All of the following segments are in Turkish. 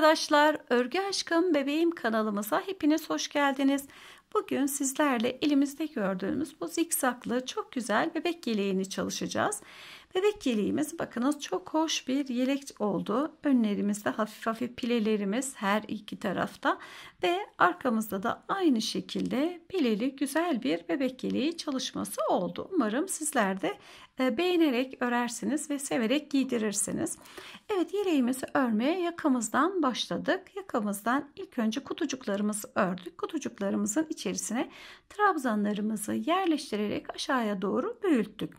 arkadaşlar, Örgü Aşkım Bebeğim kanalımıza hepiniz hoş geldiniz. Bugün sizlerle elimizde gördüğümüz bu zikzaklı çok güzel bebek yeleğini çalışacağız. Bebek yeleğimiz bakınız çok hoş bir yelek oldu. Önlerimizde hafif hafif pilelerimiz her iki tarafta ve arkamızda da aynı şekilde pileli güzel bir bebek yeleği çalışması oldu. Umarım sizler de ee, beğenerek örersiniz ve severek giydirirsiniz. Evet yeleğimizi örmeye yakamızdan başladık. Yakamızdan ilk önce kutucuklarımızı ördük. Kutucuklarımızın içerisine trabzanlarımızı yerleştirerek aşağıya doğru büyüttük.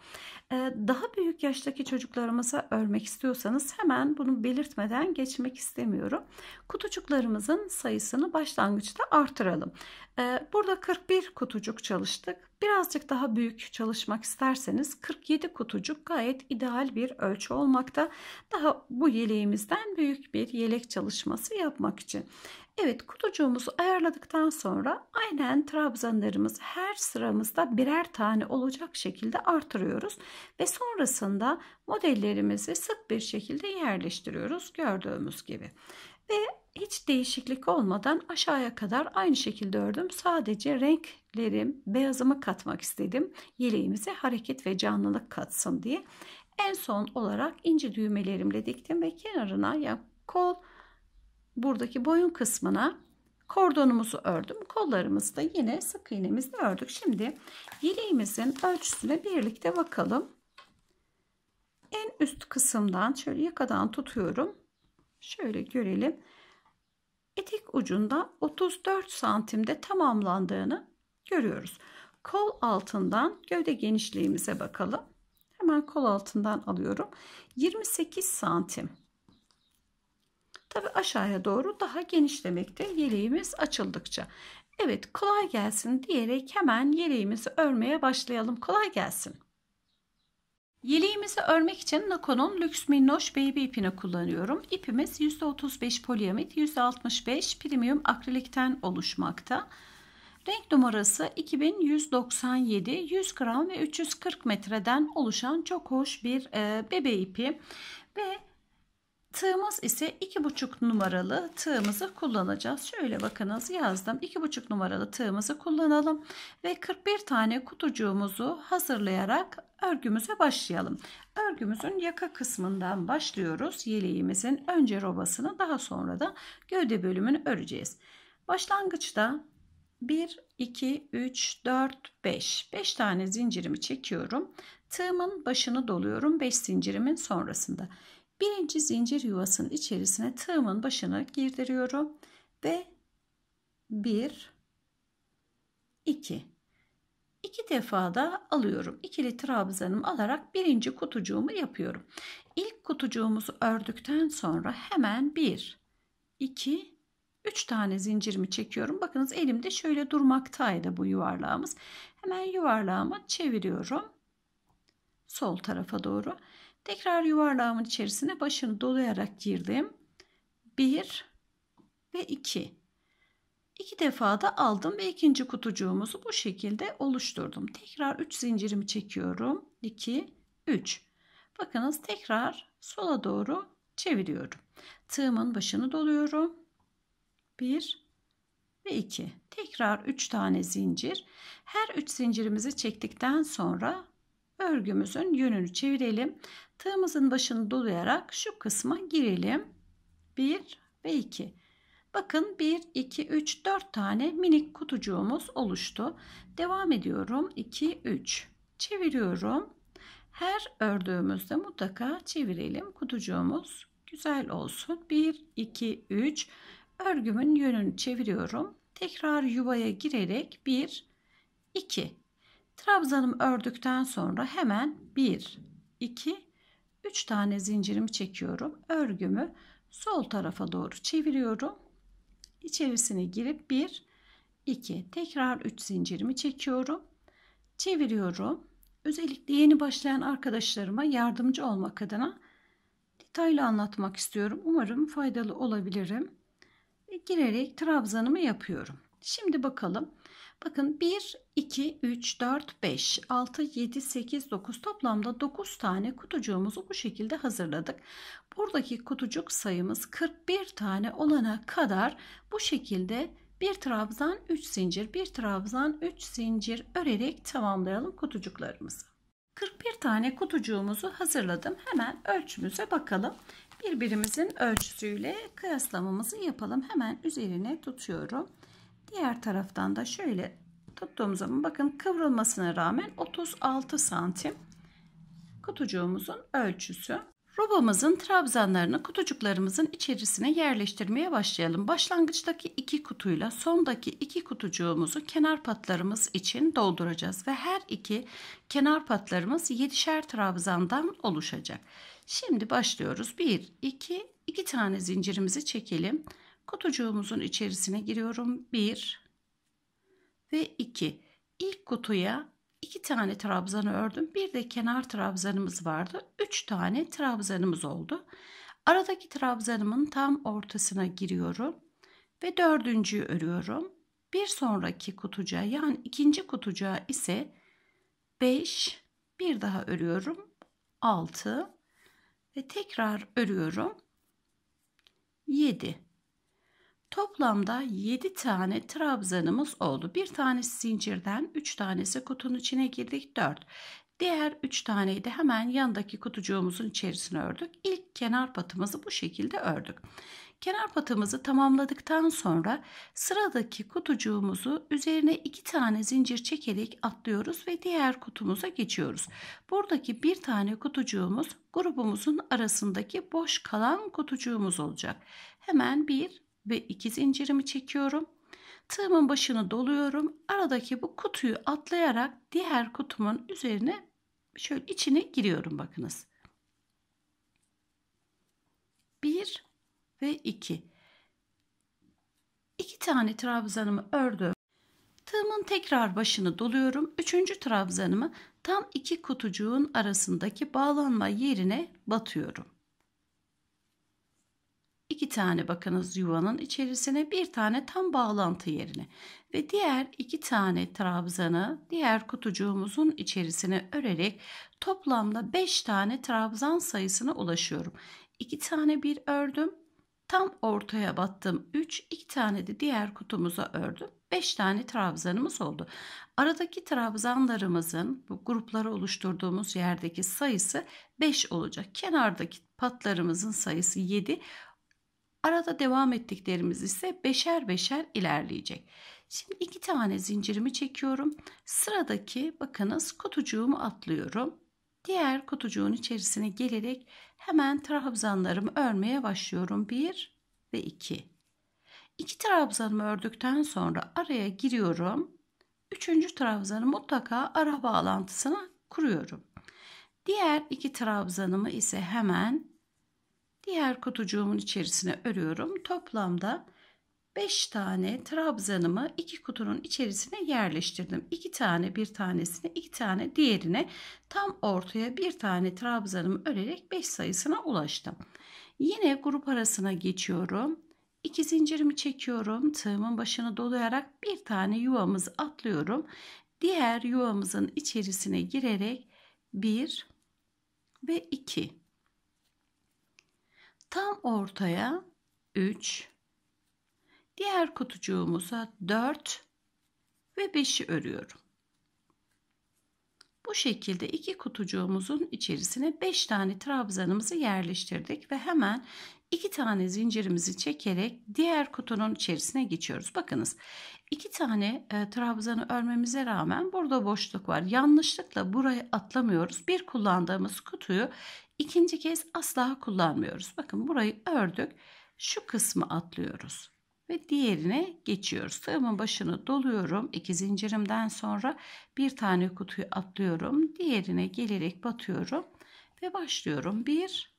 Ee, daha büyük yaştaki çocuklarımıza örmek istiyorsanız hemen bunu belirtmeden geçmek istemiyorum. Kutucuklarımızın sayısını başlangıçta artıralım. Ee, burada 41 kutucuk çalıştık. Birazcık daha büyük çalışmak isterseniz 47 kutucuk gayet ideal bir ölçü olmakta. Daha bu yeleğimizden büyük bir yelek çalışması yapmak için. Evet kutucuğumuzu ayarladıktan sonra aynen trabzanlarımız her sıramızda birer tane olacak şekilde artırıyoruz. Ve sonrasında modellerimizi sık bir şekilde yerleştiriyoruz gördüğümüz gibi. Ve hiç değişiklik olmadan aşağıya kadar aynı şekilde ördüm. Sadece renklerim beyazımı katmak istedim. Yeleğimize hareket ve canlılık katsın diye. En son olarak inci düğmelerimle diktim ve kenarına ya kol buradaki boyun kısmına kordonumuzu ördüm. Kollarımızı da yine sık iğnemizle ördük. Şimdi yeleğimizin ölçüsüne birlikte bakalım. En üst kısımdan şöyle yakadan tutuyorum. Şöyle görelim. Etek ucunda 34 santimde tamamlandığını görüyoruz. Kol altından gövde genişliğimize bakalım. Hemen kol altından alıyorum. 28 santim Tabi aşağıya doğru daha genişlemekte yeleğimiz açıldıkça. Evet kolay gelsin diyerek hemen yeleğimizi örmeye başlayalım. Kolay gelsin. Yeleğimizi örmek için Nakon'un Lux Minnoş Baby ipini kullanıyorum. İpimiz %35 poliamid, %65 premium akrilikten oluşmakta. Renk numarası 2197, 100 gram ve 340 metreden oluşan çok hoş bir e, bebe ipi. Ve Tığımız ise 2,5 numaralı tığımızı kullanacağız. Şöyle bakınız yazdım. 2,5 numaralı tığımızı kullanalım ve 41 tane kutucuğumuzu hazırlayarak örgümüze başlayalım. Örgümüzün yaka kısmından başlıyoruz. Yeleğimizin önce robasını daha sonra da gövde bölümünü öreceğiz. Başlangıçta 1, 2, 3, 4, 5. 5 tane zincirimi çekiyorum. Tığımın başını doluyorum 5 zincirimin sonrasında. Birinci zincir yuvasının içerisine tığımın başını girdiriyorum ve 1 2 iki defa da alıyorum. İkili trabzanımı alarak birinci kutucuğumu yapıyorum. İlk kutucuğumuzu ördükten sonra hemen 1 2 3 tane zincirimi çekiyorum. Bakınız elimde şöyle durmaktaydı bu yuvarlağımız. Hemen yuvarlağımı çeviriyorum. Sol tarafa doğru. Tekrar yuvarlağımın içerisine başını dolayarak girdim. 1 ve 2. İki defa da aldım ve ikinci kutucuğumuzu bu şekilde oluşturdum. Tekrar 3 zincirimi çekiyorum. 2, 3. Bakınız tekrar sola doğru çeviriyorum. Tığımın başını doluyorum. 1 ve 2. Tekrar 3 tane zincir. Her 3 zincirimizi çektikten sonra örgümüzün yönünü çevirelim. Tığımızın başını dolayarak şu kısma girelim. 1 ve 2. Bakın 1, 2, 3, 4 tane minik kutucuğumuz oluştu. Devam ediyorum. 2, 3. Çeviriyorum. Her ördüğümüzde mutlaka çevirelim. Kutucuğumuz güzel olsun. 1, 2, 3. Örgümün yönünü çeviriyorum. Tekrar yuvaya girerek 1, 2. Trabzanım ördükten sonra hemen 1, 2, 3 tane zincirimi çekiyorum. Örgümü sol tarafa doğru çeviriyorum. İçerisine girip 1 2 tekrar 3 zincirimi çekiyorum. Çeviriyorum. Özellikle yeni başlayan arkadaşlarıma yardımcı olmak adına detaylı anlatmak istiyorum. Umarım faydalı olabilirim. Girerek trabzanımı yapıyorum. Şimdi bakalım Bakın 1, 2, 3, 4, 5, 6, 7, 8, 9 toplamda 9 tane kutucuğumuzu bu şekilde hazırladık. Buradaki kutucuk sayımız 41 tane olana kadar bu şekilde bir trabzan 3 zincir, bir trabzan 3 zincir örerek tamamlayalım kutucuklarımızı. 41 tane kutucuğumuzu hazırladım. Hemen ölçümüze bakalım. Birbirimizin ölçüsüyle kıyaslamamızı yapalım. Hemen üzerine tutuyorum. Diğer taraftan da şöyle tuttuğum zaman bakın kıvrılmasına rağmen 36 santim kutucuğumuzun ölçüsü. Robamızın trabzanlarını kutucuklarımızın içerisine yerleştirmeye başlayalım. Başlangıçtaki iki kutuyla sondaki iki kutucuğumuzu kenar patlarımız için dolduracağız ve her iki kenar patlarımız 7'şer trabzandan oluşacak. Şimdi başlıyoruz. 1 2 2 tane zincirimizi çekelim kutucuğumuzun içerisine giriyorum. 1 ve 2. İlk kutuya 2 tane trabzan ördüm. Bir de kenar trabzanımız vardı. 3 tane trabzanımız oldu. Aradaki trabzanımın tam ortasına giriyorum ve dördüncüyü örüyorum. Bir sonraki kutucuğa yani ikinci kutucuğa ise 5 bir daha örüyorum 6 ve tekrar örüyorum 7 Toplamda 7 tane trabzanımız oldu. Bir tanesi zincirden, 3 tanesi kutunun içine girdik 4. Diğer 3 taneyi de hemen yandaki kutucuğumuzun içerisine ördük. İlk kenar patımızı bu şekilde ördük. Kenar patımızı tamamladıktan sonra sıradaki kutucuğumuzu üzerine 2 tane zincir çekerek atlıyoruz ve diğer kutumuza geçiyoruz. Buradaki bir tane kutucuğumuz grubumuzun arasındaki boş kalan kutucuğumuz olacak. Hemen bir ve 2 zincirimi çekiyorum. Tığımın başını doluyorum. Aradaki bu kutuyu atlayarak diğer kutumun üzerine şöyle içine giriyorum bakınız. 1 ve 2. 2 tane trabzanımı ördüm. Tığımın tekrar başını doluyorum. Üçüncü trabzanımı tam iki kutucuğun arasındaki bağlanma yerine batıyorum iki tane bakınız yuvanın içerisine bir tane tam bağlantı yerine ve diğer iki tane trabzanı diğer kutucuğumuzun içerisine örerek toplamda 5 tane trabzan sayısına ulaşıyorum. 2 tane bir ördüm. Tam ortaya battım 3, 2 tane de diğer kutumuza ördüm. 5 tane trabzanımız oldu. Aradaki trabzanlarımızın bu grupları oluşturduğumuz yerdeki sayısı 5 olacak. Kenardaki patlarımızın sayısı 7. Arada devam ettiklerimiz ise beşer beşer ilerleyecek. Şimdi iki tane zincirimi çekiyorum. Sıradaki bakınız kutucuğumu atlıyorum. Diğer kutucuğun içerisine gelerek hemen trabzanlarımı örmeye başlıyorum. 1 ve 2. 2 trabzanımı ördükten sonra araya giriyorum. Üçüncü trabzanı mutlaka ara bağlantısına kuruyorum. Diğer iki trabzanımı ise hemen diğer kutucuğumun içerisine örüyorum. Toplamda 5 tane trabzanımı iki kutunun içerisine yerleştirdim. 2 tane bir tanesine, 2 tane diğerine tam ortaya bir tane trabzanımı örerek 5 sayısına ulaştım. Yine grup arasına geçiyorum. 2 zincirimi çekiyorum. Tığımın başını dolayarak bir tane yuvamız atlıyorum. Diğer yuvamızın içerisine girerek 1 ve 2 Tam ortaya 3, diğer kutucuğumuza 4 ve 5'i örüyorum. Bu şekilde iki kutucuğumuzun içerisine 5 tane trabzanımızı yerleştirdik ve hemen iki tane zincirimizi çekerek diğer kutunun içerisine geçiyoruz. Bakınız iki tane e, trabzanı örmemize rağmen burada boşluk var. Yanlışlıkla burayı atlamıyoruz. Bir kullandığımız kutuyu ikinci kez asla kullanmıyoruz. Bakın burayı ördük. Şu kısmı atlıyoruz ve diğerine geçiyoruz. Tığımın başını doluyorum. iki zincirimden sonra bir tane kutuyu atlıyorum. Diğerine gelerek batıyorum ve başlıyorum. 1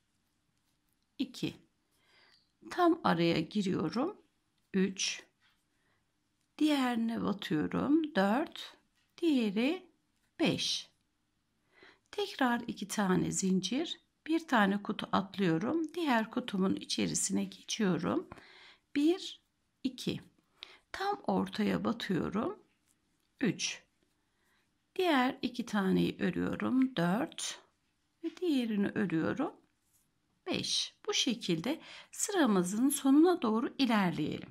2 Tam araya giriyorum. 3 Diğerine batıyorum. 4 Diğeri 5 Tekrar 2 tane zincir. Bir tane kutu atlıyorum. Diğer kutumun içerisine geçiyorum. 1 2 Tam ortaya batıyorum. 3 Diğer iki taneyi örüyorum. 4 ve diğerini örüyorum. 5. Bu şekilde sıramızın sonuna doğru ilerleyelim.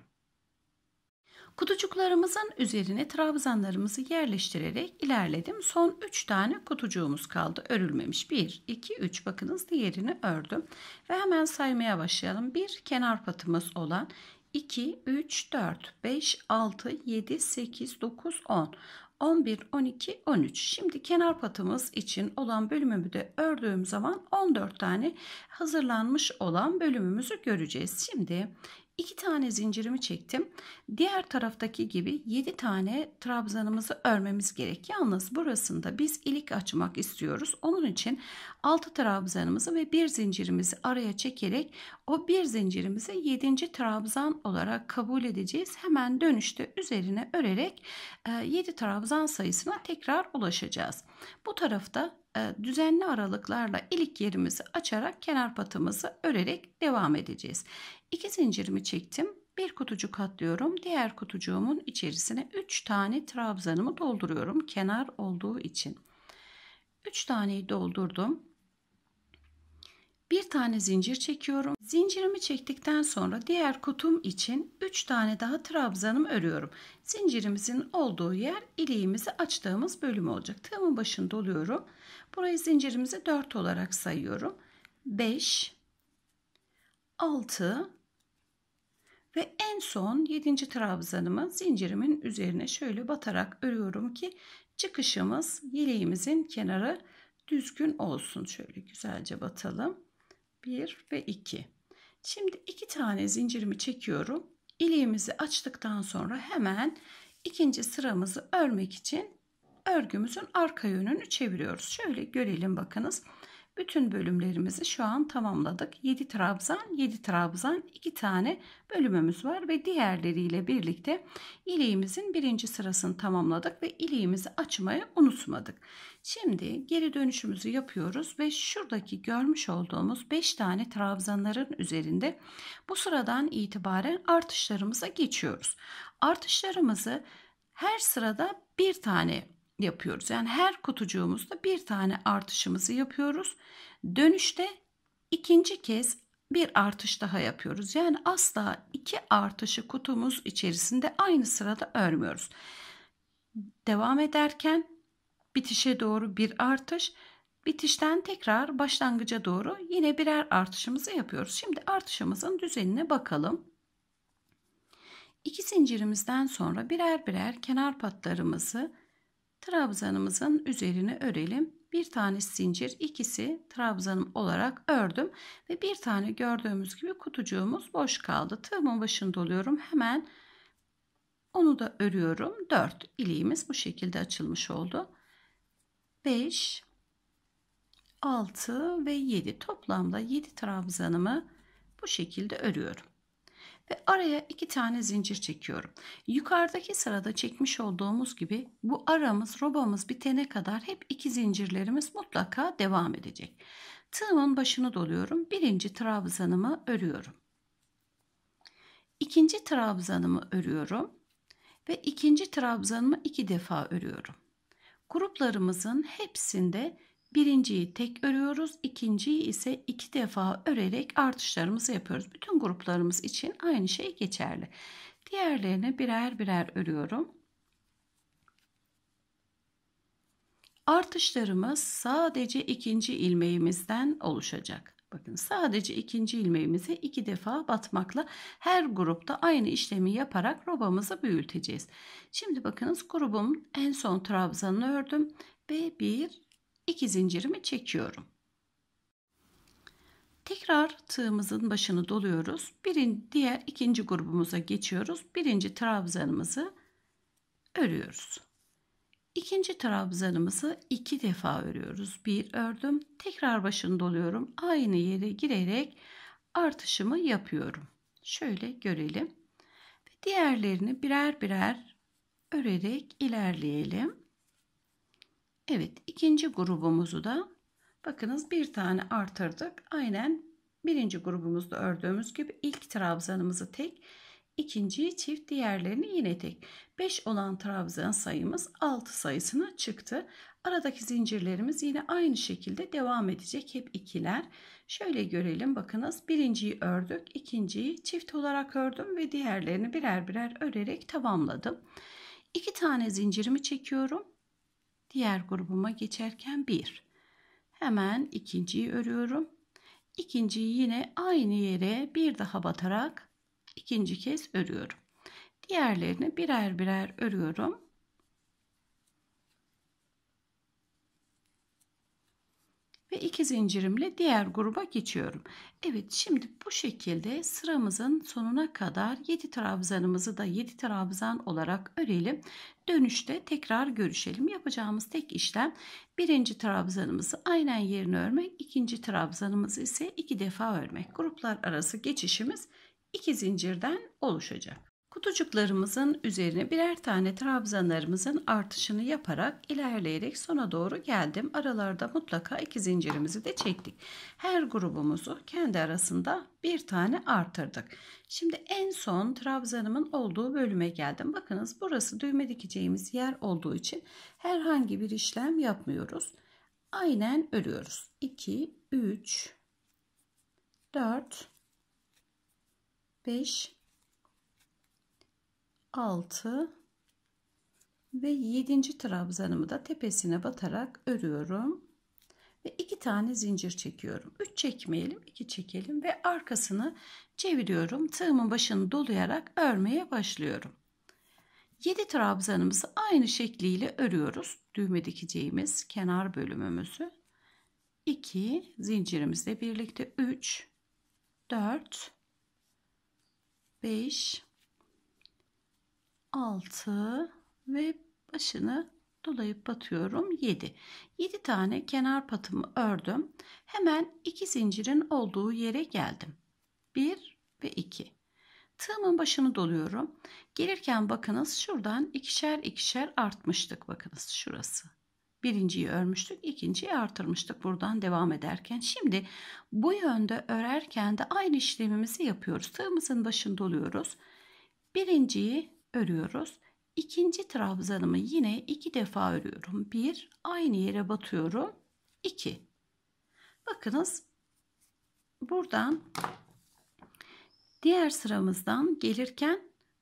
Kutucuklarımızın üzerine trabzanlarımızı yerleştirerek ilerledim. Son 3 tane kutucuğumuz kaldı. Örülmemiş. 1, 2, 3. Bakınız diğerini ördüm. Ve hemen saymaya başlayalım. 1 kenar patımız olan 2, 3, 4, 5, 6, 7, 8, 9, 10. 11, 12, 13. Şimdi kenar patımız için olan bölümümü de ördüğüm zaman 14 tane hazırlanmış olan bölümümüzü göreceğiz. Şimdi 2 tane zincirimi çektim. Diğer taraftaki gibi 7 tane trabzanımızı örmemiz gerek. Yalnız burasında biz ilik açmak istiyoruz. Onun için 6 trabzanımızı ve 1 zincirimizi araya çekerek o 1 zincirimizi 7. trabzan olarak kabul edeceğiz. Hemen dönüşte üzerine örerek 7 e, trabzan sayısına tekrar ulaşacağız. Bu tarafta e, düzenli aralıklarla ilik yerimizi açarak kenar patımızı örerek devam edeceğiz. 2 zincirimi çektim. Bir kutucuk atlıyorum. Diğer kutucuğumun içerisine 3 tane trabzanımı dolduruyorum. Kenar olduğu için. 3 taneyi doldurdum. Bir tane zincir çekiyorum. Zincirimi çektikten sonra diğer kutum için 3 tane daha trabzanımı örüyorum. Zincirimizin olduğu yer iliğimizi açtığımız bölüm olacak. Tığımın başını doluyorum. Burayı zincirimizi 4 olarak sayıyorum. 5 6 ve en son 7. trabzanımı zincirimin üzerine şöyle batarak örüyorum ki çıkışımız yeleğimizin kenarı düzgün olsun. Şöyle güzelce batalım. 1 ve 2. Şimdi iki tane zincirimi çekiyorum. İliğimizi açtıktan sonra hemen ikinci sıramızı örmek için örgümüzün arka yönünü çeviriyoruz. Şöyle görelim bakınız. Bakınız. Bütün bölümlerimizi şu an tamamladık. 7 trabzan, 7 trabzan 2 tane bölümümüz var ve diğerleriyle birlikte ileğimizin birinci sırasını tamamladık ve ileğimizi açmayı unutmadık. Şimdi geri dönüşümüzü yapıyoruz ve şuradaki görmüş olduğumuz 5 tane trabzanların üzerinde bu sıradan itibaren artışlarımıza geçiyoruz. Artışlarımızı her sırada bir tane yapıyoruz. Yani her kutucuğumuzda bir tane artışımızı yapıyoruz. Dönüşte ikinci kez bir artış daha yapıyoruz. Yani asla iki artışı kutumuz içerisinde aynı sırada örmüyoruz. Devam ederken bitişe doğru bir artış, bitişten tekrar başlangıca doğru yine birer artışımızı yapıyoruz. Şimdi artışımızın düzenine bakalım. İki zincirimizden sonra birer birer kenar patlarımızı trabzanımızın üzerine örelim. Bir tane zincir, ikisi trabzanım olarak ördüm ve bir tane gördüğümüz gibi kutucuğumuz boş kaldı. Tığımın başını doluyorum. Hemen onu da örüyorum. 4 iliğimiz bu şekilde açılmış oldu. 5 6 ve 7 toplamda 7 trabzanımı bu şekilde örüyorum ve araya iki tane zincir çekiyorum. Yukarıdaki sırada çekmiş olduğumuz gibi bu aramız robamız bitene kadar hep iki zincirlerimiz mutlaka devam edecek. Tığımın başını doluyorum. Birinci trabzanımı örüyorum. İkinci trabzanımı örüyorum ve ikinci trabzanımı iki defa örüyorum. Gruplarımızın hepsinde Birinciyi tek örüyoruz. ikinciyi ise iki defa örerek artışlarımızı yapıyoruz. Bütün gruplarımız için aynı şey geçerli. Diğerlerini birer birer örüyorum. Artışlarımız sadece ikinci ilmeğimizden oluşacak. Bakın sadece ikinci ilmeğimizi iki defa batmakla her grupta aynı işlemi yaparak robamızı büyüteceğiz. Şimdi bakınız grubum en son trabzanı ördüm ve 1 2 zincirimi çekiyorum. Tekrar tığımızın başını doluyoruz. Birin, diğer ikinci grubumuza geçiyoruz. Birinci trabzanımızı örüyoruz. İkinci trabzanımızı iki defa örüyoruz. Bir ördüm. Tekrar başını doluyorum. Aynı yere girerek artışımı yapıyorum. Şöyle görelim. diğerlerini birer birer örerek ilerleyelim. Evet ikinci grubumuzu da bakınız bir tane artırdık. Aynen birinci grubumuzda ördüğümüz gibi ilk trabzanımızı tek ikinci çift diğerlerini yine tek. 5 olan trabzan sayımız 6 sayısına çıktı. Aradaki zincirlerimiz yine aynı şekilde devam edecek. Hep ikiler. Şöyle görelim bakınız. Birinciyi ördük. ikinciyi çift olarak ördüm ve diğerlerini birer birer örerek tamamladım. 2 tane zincirimi çekiyorum. Diğer grubuma geçerken 1. Hemen ikinciyi örüyorum. İkinciyi yine aynı yere bir daha batarak ikinci kez örüyorum. Diğerlerini birer birer örüyorum. ve iki zincirimle diğer gruba geçiyorum. Evet şimdi bu şekilde sıramızın sonuna kadar 7 trabzanımızı da 7 trabzan olarak örelim. Dönüşte tekrar görüşelim. Yapacağımız tek işlem birinci trabzanımızı aynen yerine örmek, ikinci trabzanımızı ise iki defa örmek. Gruplar arası geçişimiz iki zincirden oluşacak. Kutucuklarımızın üzerine birer tane trabzanlarımızın artışını yaparak ilerleyerek sona doğru geldim. Aralarda mutlaka iki zincirimizi de çektik. Her grubumuzu kendi arasında bir tane artırdık. Şimdi en son trabzanımın olduğu bölüme geldim. Bakınız burası düğme dikeceğimiz yer olduğu için herhangi bir işlem yapmıyoruz. Aynen örüyoruz. 2, 3, 4, 5, 6 ve 7. trabzanımı da tepesine batarak örüyorum ve iki tane zincir çekiyorum. 3 çekmeyelim, 2 çekelim ve arkasını çeviriyorum. Tığımın başını dolayarak örmeye başlıyorum. 7 trabzanımızı aynı şekliyle örüyoruz. Düğme dikeceğimiz kenar bölümümüzü. 2 zincirimizle birlikte 3 4 5 6 ve başını dolayıp batıyorum 7. 7 tane kenar patımı ördüm. Hemen 2 zincirin olduğu yere geldim. 1 ve 2. Tığımın başını doluyorum. Gelirken bakınız şuradan ikişer ikişer artmıştık. Bakınız şurası. Birinciyi örmüştük, ikinciyi artırmıştık buradan devam ederken. Şimdi bu yönde örerken de aynı işlemimizi yapıyoruz. Tığımızın başını doluyoruz. Birinciyi örüyoruz. İkinci trabzanımı yine iki defa örüyorum. Bir aynı yere batıyorum. İki. Bakınız buradan diğer sıramızdan gelirken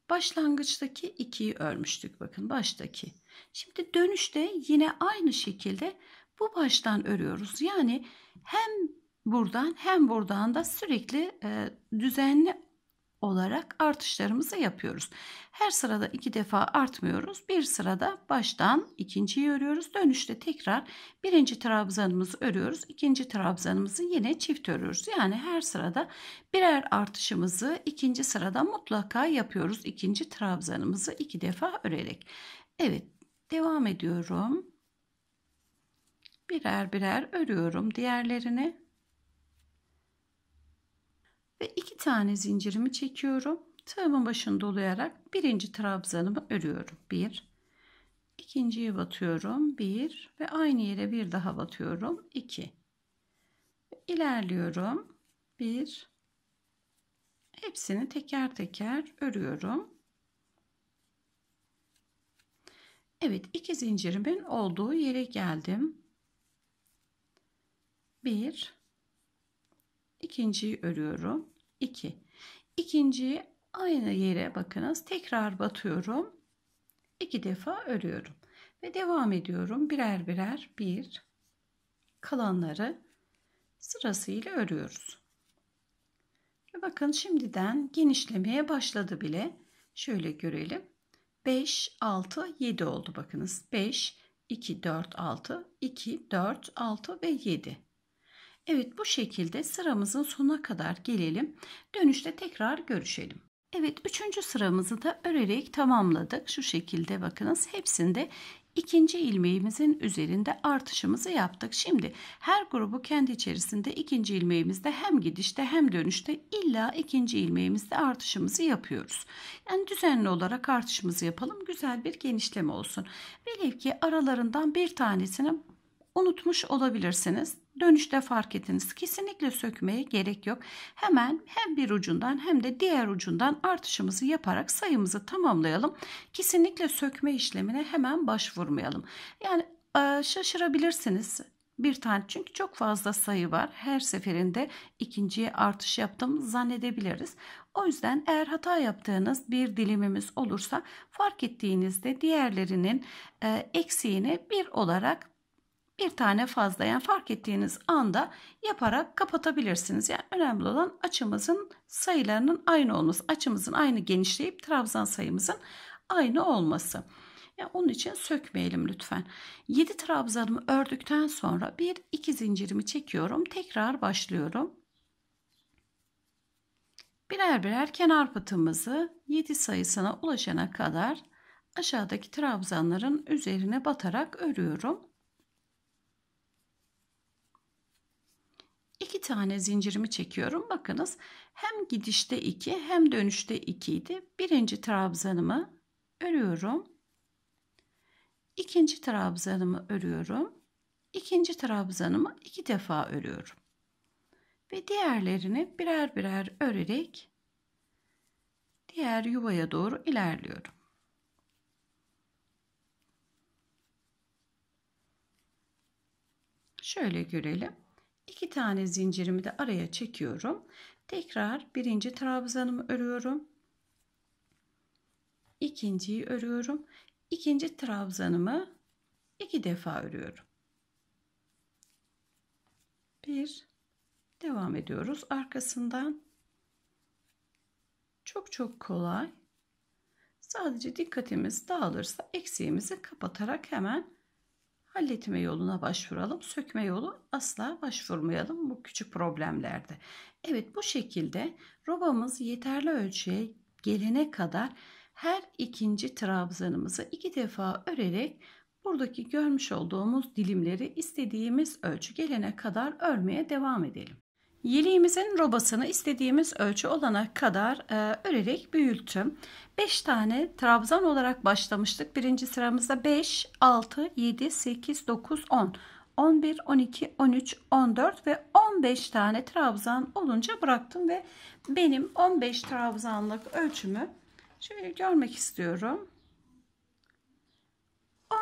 başlangıçtaki 2'yi örmüştük. Bakın baştaki. Şimdi dönüşte yine aynı şekilde bu baştan örüyoruz. Yani hem buradan hem buradan da sürekli e, düzenli olarak artışlarımızı yapıyoruz. Her sırada iki defa artmıyoruz. Bir sırada baştan ikinciyi örüyoruz. Dönüşte tekrar birinci trabzanımızı örüyoruz. İkinci trabzanımızı yine çift örüyoruz. Yani her sırada birer artışımızı ikinci sırada mutlaka yapıyoruz. İkinci trabzanımızı iki defa örerek. Evet devam ediyorum. Birer birer örüyorum diğerlerini. Ve iki tane zincirimi çekiyorum. Tığımın başını dolayarak birinci trabzanımı örüyorum. Bir. ikinciye batıyorum. Bir. Ve aynı yere bir daha batıyorum. İki. İlerliyorum. Bir. Hepsini teker teker örüyorum. Evet iki zincirimin olduğu yere geldim. Bir ikinciyi örüyorum. 2. ikinciyi aynı yere bakınız tekrar batıyorum. 2 defa örüyorum ve devam ediyorum birer birer bir kalanları sırasıyla örüyoruz. Ve bakın şimdiden genişlemeye başladı bile. Şöyle görelim. 5, 6, 7 oldu bakınız. 5, 2, 4, 6, 2, 4, 6 ve 7. Evet bu şekilde sıramızın sona kadar gelelim. Dönüşte tekrar görüşelim. Evet üçüncü sıramızı da örerek tamamladık. Şu şekilde bakınız hepsinde ikinci ilmeğimizin üzerinde artışımızı yaptık. Şimdi her grubu kendi içerisinde ikinci ilmeğimizde hem gidişte hem dönüşte illa ikinci ilmeğimizde artışımızı yapıyoruz. Yani düzenli olarak artışımızı yapalım. Güzel bir genişleme olsun. Velev ki aralarından bir tanesini unutmuş olabilirsiniz. Dönüşte fark ediniz. Kesinlikle sökmeye gerek yok. Hemen hem bir ucundan hem de diğer ucundan artışımızı yaparak sayımızı tamamlayalım. Kesinlikle sökme işlemine hemen başvurmayalım. Yani e, şaşırabilirsiniz bir tane çünkü çok fazla sayı var. Her seferinde ikinciye artış yaptım zannedebiliriz. O yüzden eğer hata yaptığınız bir dilimimiz olursa fark ettiğinizde diğerlerinin e, eksiğini bir olarak bir tane fazla yani fark ettiğiniz anda yaparak kapatabilirsiniz. Yani önemli olan açımızın sayılarının aynı olması. Açımızın aynı genişleyip trabzan sayımızın aynı olması. Yani onun için sökmeyelim lütfen. 7 trabzanımı ördükten sonra bir iki zincirimi çekiyorum. Tekrar başlıyorum. Birer birer kenar patımızı 7 sayısına ulaşana kadar aşağıdaki trabzanların üzerine batarak örüyorum. 2 tane zincirimi çekiyorum. Bakınız hem gidişte 2 hem dönüşte 2 idi. Birinci trabzanımı örüyorum. İkinci trabzanımı örüyorum. İkinci trabzanımı iki defa örüyorum. Ve diğerlerini birer birer örerek diğer yuvaya doğru ilerliyorum. Şöyle görelim. İki tane zincirimi de araya çekiyorum. Tekrar birinci trabzanımı örüyorum. İkinciyi örüyorum. İkinci trabzanımı iki defa örüyorum. Bir devam ediyoruz arkasından. Çok çok kolay. Sadece dikkatimiz dağılırsa eksiğimizi kapatarak hemen halletme yoluna başvuralım. Sökme yolu asla başvurmayalım bu küçük problemlerde. Evet bu şekilde robamız yeterli ölçüye gelene kadar her ikinci trabzanımızı iki defa örerek buradaki görmüş olduğumuz dilimleri istediğimiz ölçü gelene kadar örmeye devam edelim. Yeleğimizin robasını istediğimiz ölçü olana kadar e, örerek büyüttüm. 5 tane trabzan olarak başlamıştık. Birinci sıramızda 5, 6, 7, 8, 9, 10, 11, 12, 13, 14 ve 15 tane trabzan olunca bıraktım ve benim 15 trabzanlık ölçümü şöyle görmek istiyorum.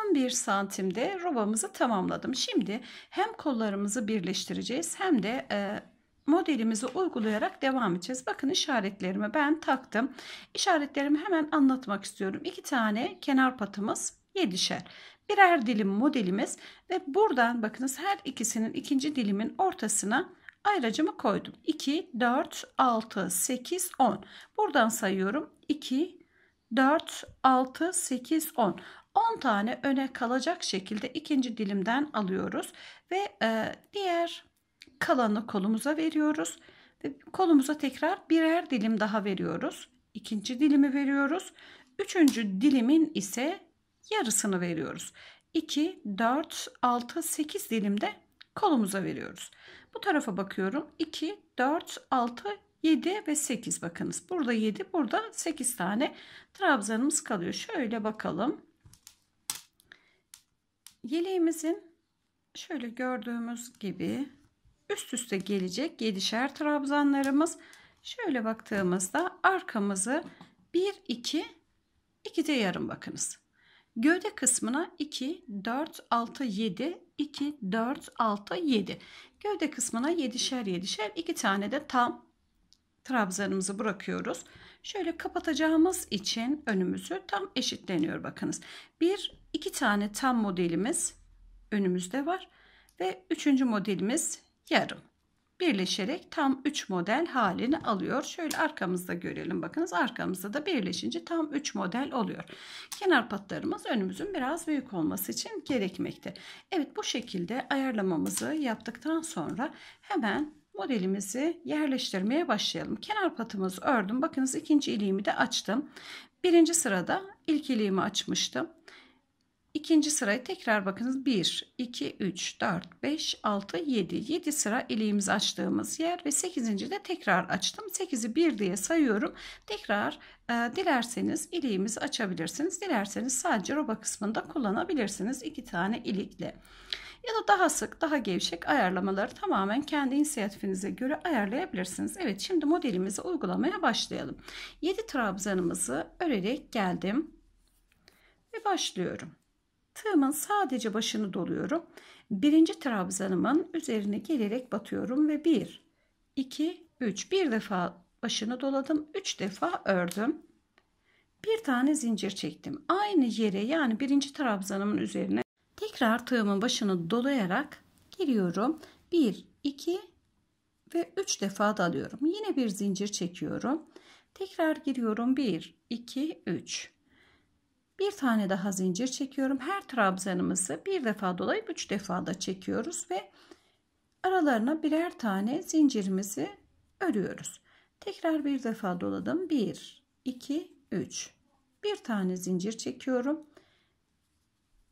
11 santimde robamızı tamamladım. Şimdi hem kollarımızı birleştireceğiz hem de e, modelimizi uygulayarak devam edeceğiz. Bakın işaretlerimi ben taktım. İşaretlerimi hemen anlatmak istiyorum. İki tane kenar patımız yedişer, Birer dilim modelimiz ve buradan bakınız her ikisinin ikinci dilimin ortasına ayracımı koydum. 2, 4, 6, 8, 10. Buradan sayıyorum. 2, 4, 6, 8, 10. 10 tane öne kalacak şekilde ikinci dilimden alıyoruz ve e, diğer kalanı kolumuza veriyoruz ve kolumuza tekrar birer dilim daha veriyoruz. İkinci dilimi veriyoruz. Üçüncü dilimin ise yarısını veriyoruz. 2, 4, 6, 8 dilimde kolumuza veriyoruz. Bu tarafa bakıyorum. 2, 4, 6, 7 ve 8 bakınız. Burada 7, burada 8 tane trabzanımız kalıyor. Şöyle bakalım. Yeleğimizin şöyle gördüğümüz gibi üst üste gelecek 7'şer trabzanlarımız. Şöyle baktığımızda arkamızı 1 2 2 de yarım bakınız. Gövde kısmına 2 4 6 7 2 4 6 7. Gövde kısmına 7'şer 7'şer 2 tane de tam trabzanımızı bırakıyoruz. Şöyle kapatacağımız için önümüzü tam eşitleniyor bakınız. Bir, iki tane tam modelimiz önümüzde var. Ve üçüncü modelimiz yarım. Birleşerek tam 3 model halini alıyor. Şöyle arkamızda görelim. Bakınız arkamızda da birleşince tam 3 model oluyor. Kenar patlarımız önümüzün biraz büyük olması için gerekmekte. Evet bu şekilde ayarlamamızı yaptıktan sonra hemen modelimizi yerleştirmeye başlayalım. Kenar patımızı ördüm. Bakınız ikinci iliğimi de açtım. Birinci sırada ilk iliğimi açmıştım. İkinci sırayı tekrar bakınız. 1, 2, 3, 4, 5, 6, 7. 7 sıra iliğimiz açtığımız yer ve 8. de tekrar açtım. 8'i 1 diye sayıyorum. Tekrar e, dilerseniz iliğimizi açabilirsiniz. Dilerseniz sadece roba kısmında kullanabilirsiniz. 2 tane ilikle. Ya da daha sık, daha gevşek ayarlamaları tamamen kendi inisiyatifinize göre ayarlayabilirsiniz. Evet, şimdi modelimizi uygulamaya başlayalım. 7 trabzanımızı örerek geldim ve başlıyorum. Tığımın sadece başını doluyorum. Birinci trabzanımın üzerine gelerek batıyorum ve 1, 2, 3. Bir defa başını doladım. 3 defa ördüm. Bir tane zincir çektim. Aynı yere yani birinci trabzanımın üzerine tekrar tığımın başını dolayarak giriyorum. 1, 2 ve 3 defa dalıyorum. Yine bir zincir çekiyorum. Tekrar giriyorum. 1, 2, 3. Bir tane daha zincir çekiyorum. Her trabzanımızı bir defa dolayıp üç defa da çekiyoruz ve aralarına birer tane zincirimizi örüyoruz. Tekrar bir defa doladım. 1, 2, 3. Bir tane zincir çekiyorum.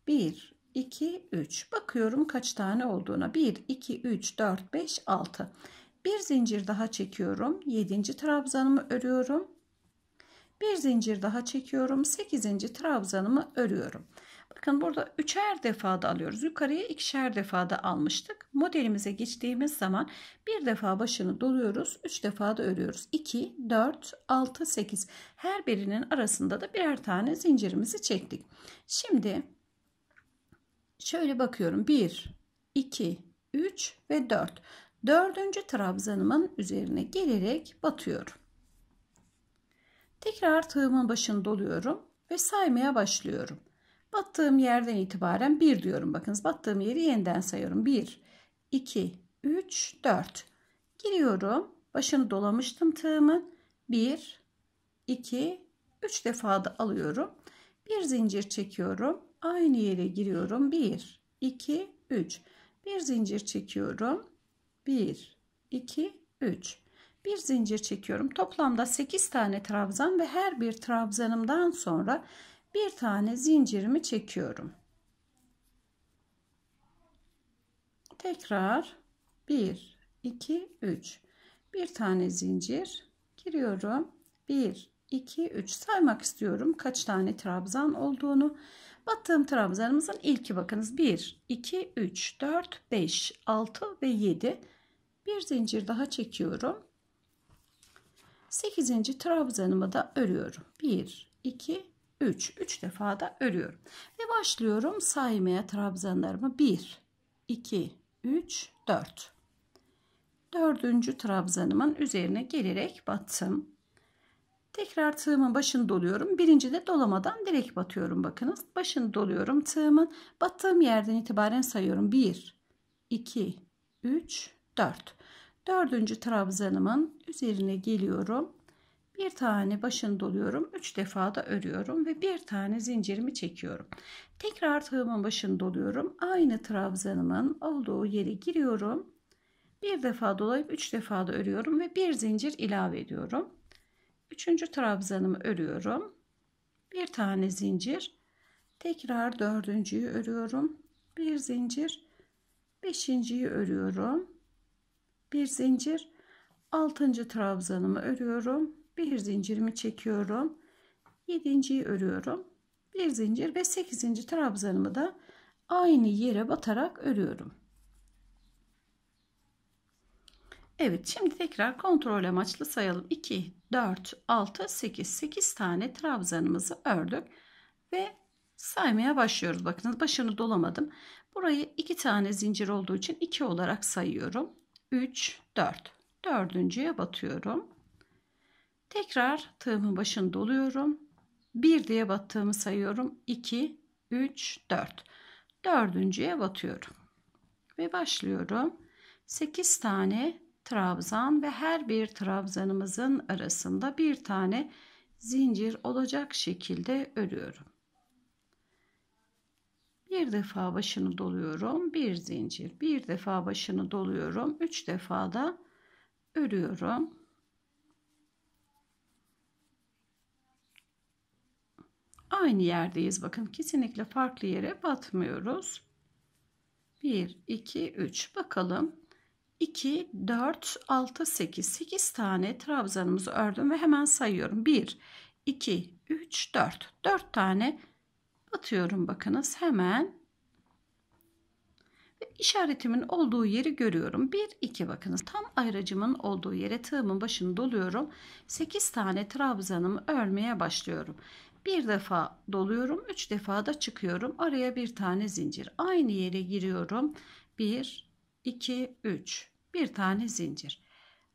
1, 2, 3. Bakıyorum kaç tane olduğuna. 1, 2, 3, 4, 5, 6. Bir zincir daha çekiyorum. 7. trabzanımı örüyorum bir zincir daha çekiyorum 8. trabzanımı örüyorum bakın burada üçer defada alıyoruz yukarıya ikişer defada almıştık modelimize geçtiğimiz zaman bir defa başını doluyoruz 3 defa da örüyoruz 2 4 6 8 her birinin arasında da birer tane zincirimizi çektik şimdi şöyle bakıyorum 1 2 3 ve 4 dördüncü trabzanımın üzerine gelerek batıyorum Tekrar tığımın başını doluyorum ve saymaya başlıyorum. Battığım yerden itibaren 1 diyorum. Bakınız battığım yeri yeniden sayıyorum. 1, 2, 3, 4. Giriyorum. Başını dolamıştım tığımın. 1, 2, 3 defa da alıyorum. Bir zincir çekiyorum. Aynı yere giriyorum. 1, 2, 3. Bir zincir çekiyorum. 1, 2, 3 bir zincir çekiyorum. Toplamda 8 tane trabzan ve her bir trabzanımdan sonra bir tane zincirimi çekiyorum. Tekrar 1 2 3 bir tane zincir giriyorum. 1 2 3 saymak istiyorum kaç tane trabzan olduğunu. Battığım trabzanımızın ilki bakınız 1 2 3 4 5 6 ve 7 bir zincir daha çekiyorum 8. trabzanımı da örüyorum. 1, 2, 3. 3 defa da örüyorum. Ve başlıyorum saymaya trabzanlarımı. 1, 2, 3, 4. 4. trabzanımın üzerine gelerek battım. Tekrar tığımın başını doluyorum. Birinci de dolamadan direkt batıyorum. Bakınız başını doluyorum. Tığımın battığım yerden itibaren sayıyorum. 1, 2, 3, 4 dördüncü trabzanımın üzerine geliyorum. Bir tane başını doluyorum. Üç defa da örüyorum ve bir tane zincirimi çekiyorum. Tekrar tığımın başını doluyorum. Aynı trabzanımın olduğu yere giriyorum. Bir defa dolayıp üç defa da örüyorum ve bir zincir ilave ediyorum. Üçüncü trabzanımı örüyorum. Bir tane zincir. Tekrar dördüncüyü örüyorum. Bir zincir. Beşinciyi örüyorum bir zincir altıncı trabzanımı örüyorum. Bir zincirimi çekiyorum. yedinciyi örüyorum. Bir zincir ve sekizinci trabzanımı da aynı yere batarak örüyorum. Evet şimdi tekrar kontrol amaçlı sayalım. 2, 4, 6, 8, 8 tane trabzanımızı ördük ve saymaya başlıyoruz. Bakınız başını dolamadım. Burayı 2 tane zincir olduğu için 2 olarak sayıyorum. 3, 4. Dördüncüye batıyorum. Tekrar tığımın başını doluyorum. 1 diye battığımı sayıyorum. 2, 3, 4. Dördüncüye batıyorum. Ve başlıyorum. 8 tane trabzan ve her bir trabzanımızın arasında bir tane zincir olacak şekilde örüyorum bir defa başını doluyorum bir zincir bir defa başını doluyorum üç defa da örüyorum aynı yerdeyiz bakın kesinlikle farklı yere batmıyoruz 1 2 3 bakalım 2 4 6 8 8 tane trabzanımızı ördüm ve hemen sayıyorum 1 2 3 4 4 tane atıyorum bakınız hemen ve işaretimin olduğu yeri görüyorum. 1 2 bakınız tam ayracımın olduğu yere tığımın başını doluyorum. 8 tane trabzanımı örmeye başlıyorum. Bir defa doluyorum, 3 defa da çıkıyorum. Araya bir tane zincir. Aynı yere giriyorum. 1 2 3. Bir tane zincir.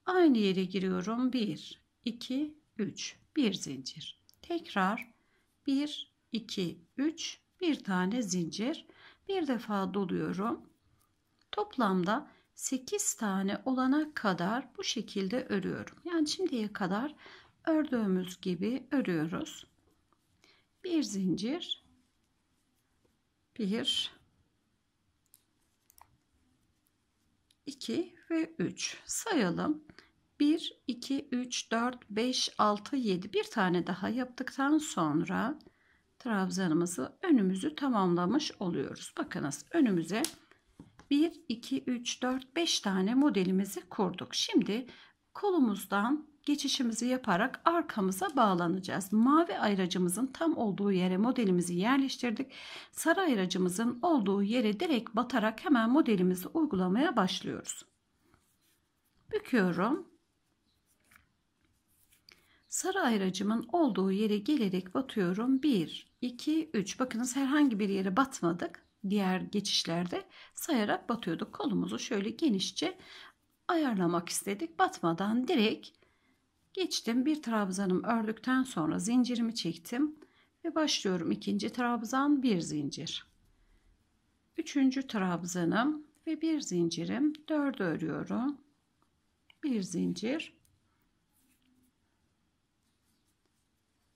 Aynı yere giriyorum. 1 2 3. Bir zincir. Tekrar 1 2, 3, bir tane zincir. Bir defa doluyorum. Toplamda 8 tane olana kadar bu şekilde örüyorum. Yani şimdiye kadar ördüğümüz gibi örüyoruz. Bir zincir. Bir. 2 ve 3 sayalım. 1, 2, 3, 4, 5, 6, 7 bir tane daha yaptıktan sonra trabzanımızı önümüzü tamamlamış oluyoruz. Bakınız önümüze 1, 2, 3, 4, 5 tane modelimizi kurduk. Şimdi kolumuzdan geçişimizi yaparak arkamıza bağlanacağız. Mavi ayracımızın tam olduğu yere modelimizi yerleştirdik. Sarı ayracımızın olduğu yere direkt batarak hemen modelimizi uygulamaya başlıyoruz. Büküyorum. Sarı ayracımın olduğu yere gelerek batıyorum. 1, 2, 3. Bakınız herhangi bir yere batmadık. Diğer geçişlerde sayarak batıyorduk. Kolumuzu şöyle genişçe ayarlamak istedik. Batmadan direkt geçtim. Bir trabzanım ördükten sonra zincirimi çektim. Ve başlıyorum ikinci trabzan bir zincir. Üçüncü trabzanım ve bir zincirim. Dördü örüyorum. Bir zincir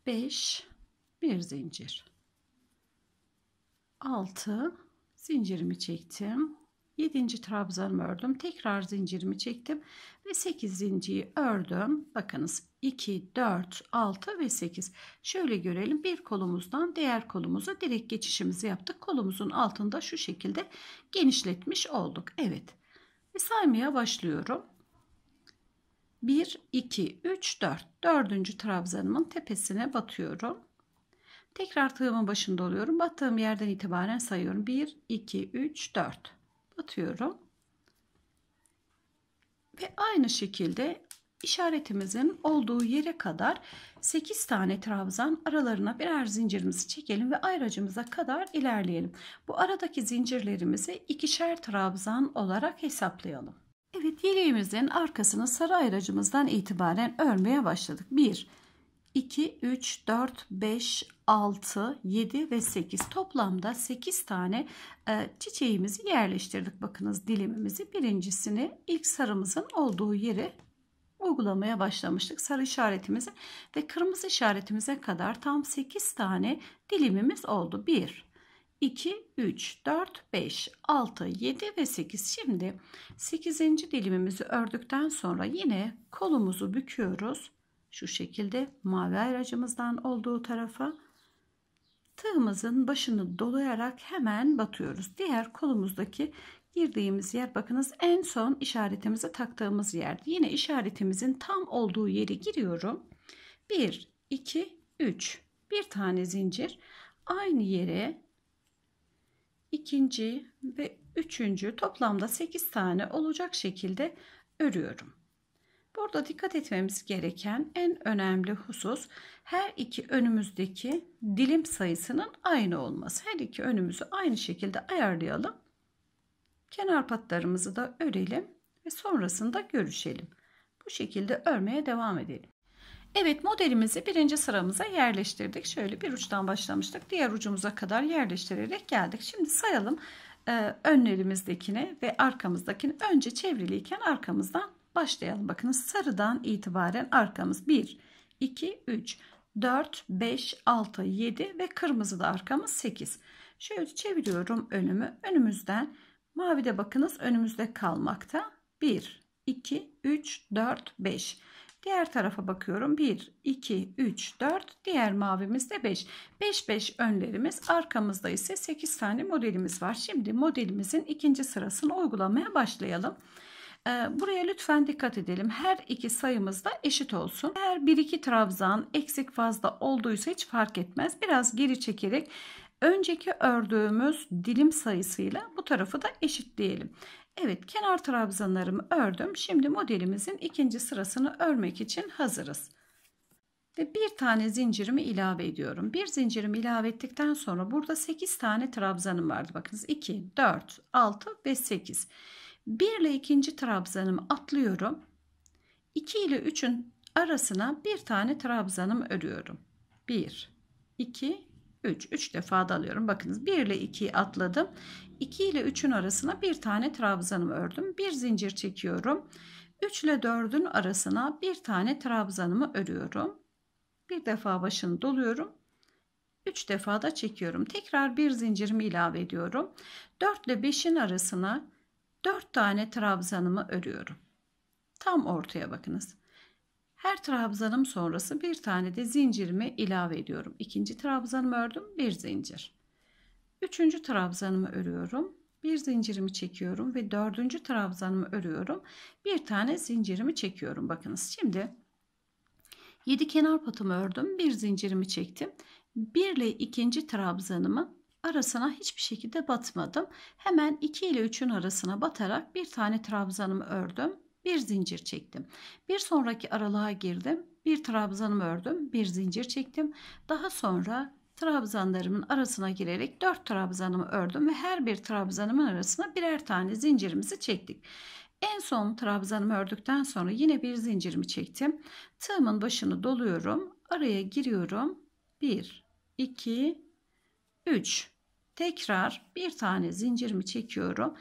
5 bir zincir 6 zincirimi çektim 7. trabzanımı ördüm. Tekrar zincirimi çektim ve 8. zinciyi ördüm. Bakınız 2, 4, 6 ve 8. Şöyle görelim. Bir kolumuzdan diğer kolumuza direkt geçişimizi yaptık. Kolumuzun altında şu şekilde genişletmiş olduk. Evet. Ve saymaya başlıyorum. 1, 2, 3, 4. Dördüncü trabzanımın tepesine batıyorum. Tekrar tığımın başında oluyorum. Battığım yerden itibaren sayıyorum. 1, 2, 3, 4. Batıyorum. Ve aynı şekilde işaretimizin olduğu yere kadar 8 tane trabzan aralarına birer zincirimizi çekelim ve ayracımıza kadar ilerleyelim. Bu aradaki zincirlerimizi ikişer trabzan olarak hesaplayalım. Evet yeleğimizin arkasını sarı ayracımızdan itibaren örmeye başladık. 1, 2, 3, 4, 5, 6, 7 ve 8 toplamda 8 tane e, çiçeğimizi yerleştirdik. Bakınız dilimimizi birincisini ilk sarımızın olduğu yeri uygulamaya başlamıştık. Sarı işaretimize ve kırmızı işaretimize kadar tam 8 tane dilimimiz oldu. 1, 2, 3, 4, 5, 6, 7 ve 8. Şimdi 8. dilimimizi ördükten sonra yine kolumuzu büküyoruz. Şu şekilde mavi ayracımızdan olduğu tarafa tığımızın başını dolayarak hemen batıyoruz. Diğer kolumuzdaki girdiğimiz yer bakınız en son işaretimize taktığımız yer. Yine işaretimizin tam olduğu yere giriyorum. 1, 2, 3. Bir tane zincir aynı yere ikinci ve üçüncü toplamda 8 tane olacak şekilde örüyorum. Burada dikkat etmemiz gereken en önemli husus her iki önümüzdeki dilim sayısının aynı olması. Her iki önümüzü aynı şekilde ayarlayalım. Kenar patlarımızı da örelim ve sonrasında görüşelim. Bu şekilde örmeye devam edelim. Evet modelimizi birinci sıramıza yerleştirdik. Şöyle bir uçtan başlamıştık. Diğer ucumuza kadar yerleştirerek geldik. Şimdi sayalım e, ee, önlerimizdekini ve arkamızdakini önce çevriliyken arkamızdan başlayalım. Bakınız sarıdan itibaren arkamız 1, 2, 3, 4, 5, 6, 7 ve kırmızı da arkamız 8. Şöyle çeviriyorum önümü. Önümüzden mavi de bakınız önümüzde kalmakta. 1, 2, 3, 4, 5. Diğer tarafa bakıyorum. 1, 2, 3, 4. Diğer mavimiz de 5. 5, 5 önlerimiz. Arkamızda ise 8 tane modelimiz var. Şimdi modelimizin ikinci sırasını uygulamaya başlayalım. Ee, buraya lütfen dikkat edelim. Her iki sayımız da eşit olsun. Eğer 1-2 trabzan eksik fazla olduysa hiç fark etmez. Biraz geri çekerek önceki ördüğümüz dilim sayısıyla bu tarafı da eşitleyelim. Evet kenar trabzanlarımı ördüm. Şimdi modelimizin ikinci sırasını örmek için hazırız. Ve bir tane zincirimi ilave ediyorum. Bir zincirimi ilave ettikten sonra burada 8 tane trabzanım vardı. Bakınız 2, 4, 6 ve 8. 1 ile ikinci trabzanımı atlıyorum. 2 ile 3'ün arasına bir tane trabzanımı örüyorum. 1, 2, 3. 3 defa alıyorum. Bakınız 1 ile 2'yi atladım. 2 ile 3'ün arasına bir tane trabzanımı ördüm. Bir zincir çekiyorum. 3 ile 4'ün arasına bir tane trabzanımı örüyorum. Bir defa başını doluyorum. 3 defa da çekiyorum. Tekrar bir zincirimi ilave ediyorum. 4 ile 5'in arasına 4 tane trabzanımı örüyorum. Tam ortaya bakınız. Her trabzanım sonrası bir tane de zincirimi ilave ediyorum. İkinci trabzanımı ördüm. Bir zincir. Üçüncü trabzanımı örüyorum. Bir zincirimi çekiyorum ve dördüncü trabzanımı örüyorum. Bir tane zincirimi çekiyorum. Bakınız şimdi 7 kenar patımı ördüm. Bir zincirimi çektim. 1 ile ikinci trabzanımı arasına hiçbir şekilde batmadım. Hemen 2 ile 3'ün arasına batarak bir tane trabzanımı ördüm bir zincir çektim. Bir sonraki aralığa girdim. Bir trabzanımı ördüm. Bir zincir çektim. Daha sonra trabzanlarımın arasına girerek 4 trabzanımı ördüm ve her bir trabzanımın arasına birer tane zincirimizi çektik. En son trabzanımı ördükten sonra yine bir zincirimi çektim. Tığımın başını doluyorum. Araya giriyorum. 1, 2, 3. Tekrar bir tane zincirimi çekiyorum.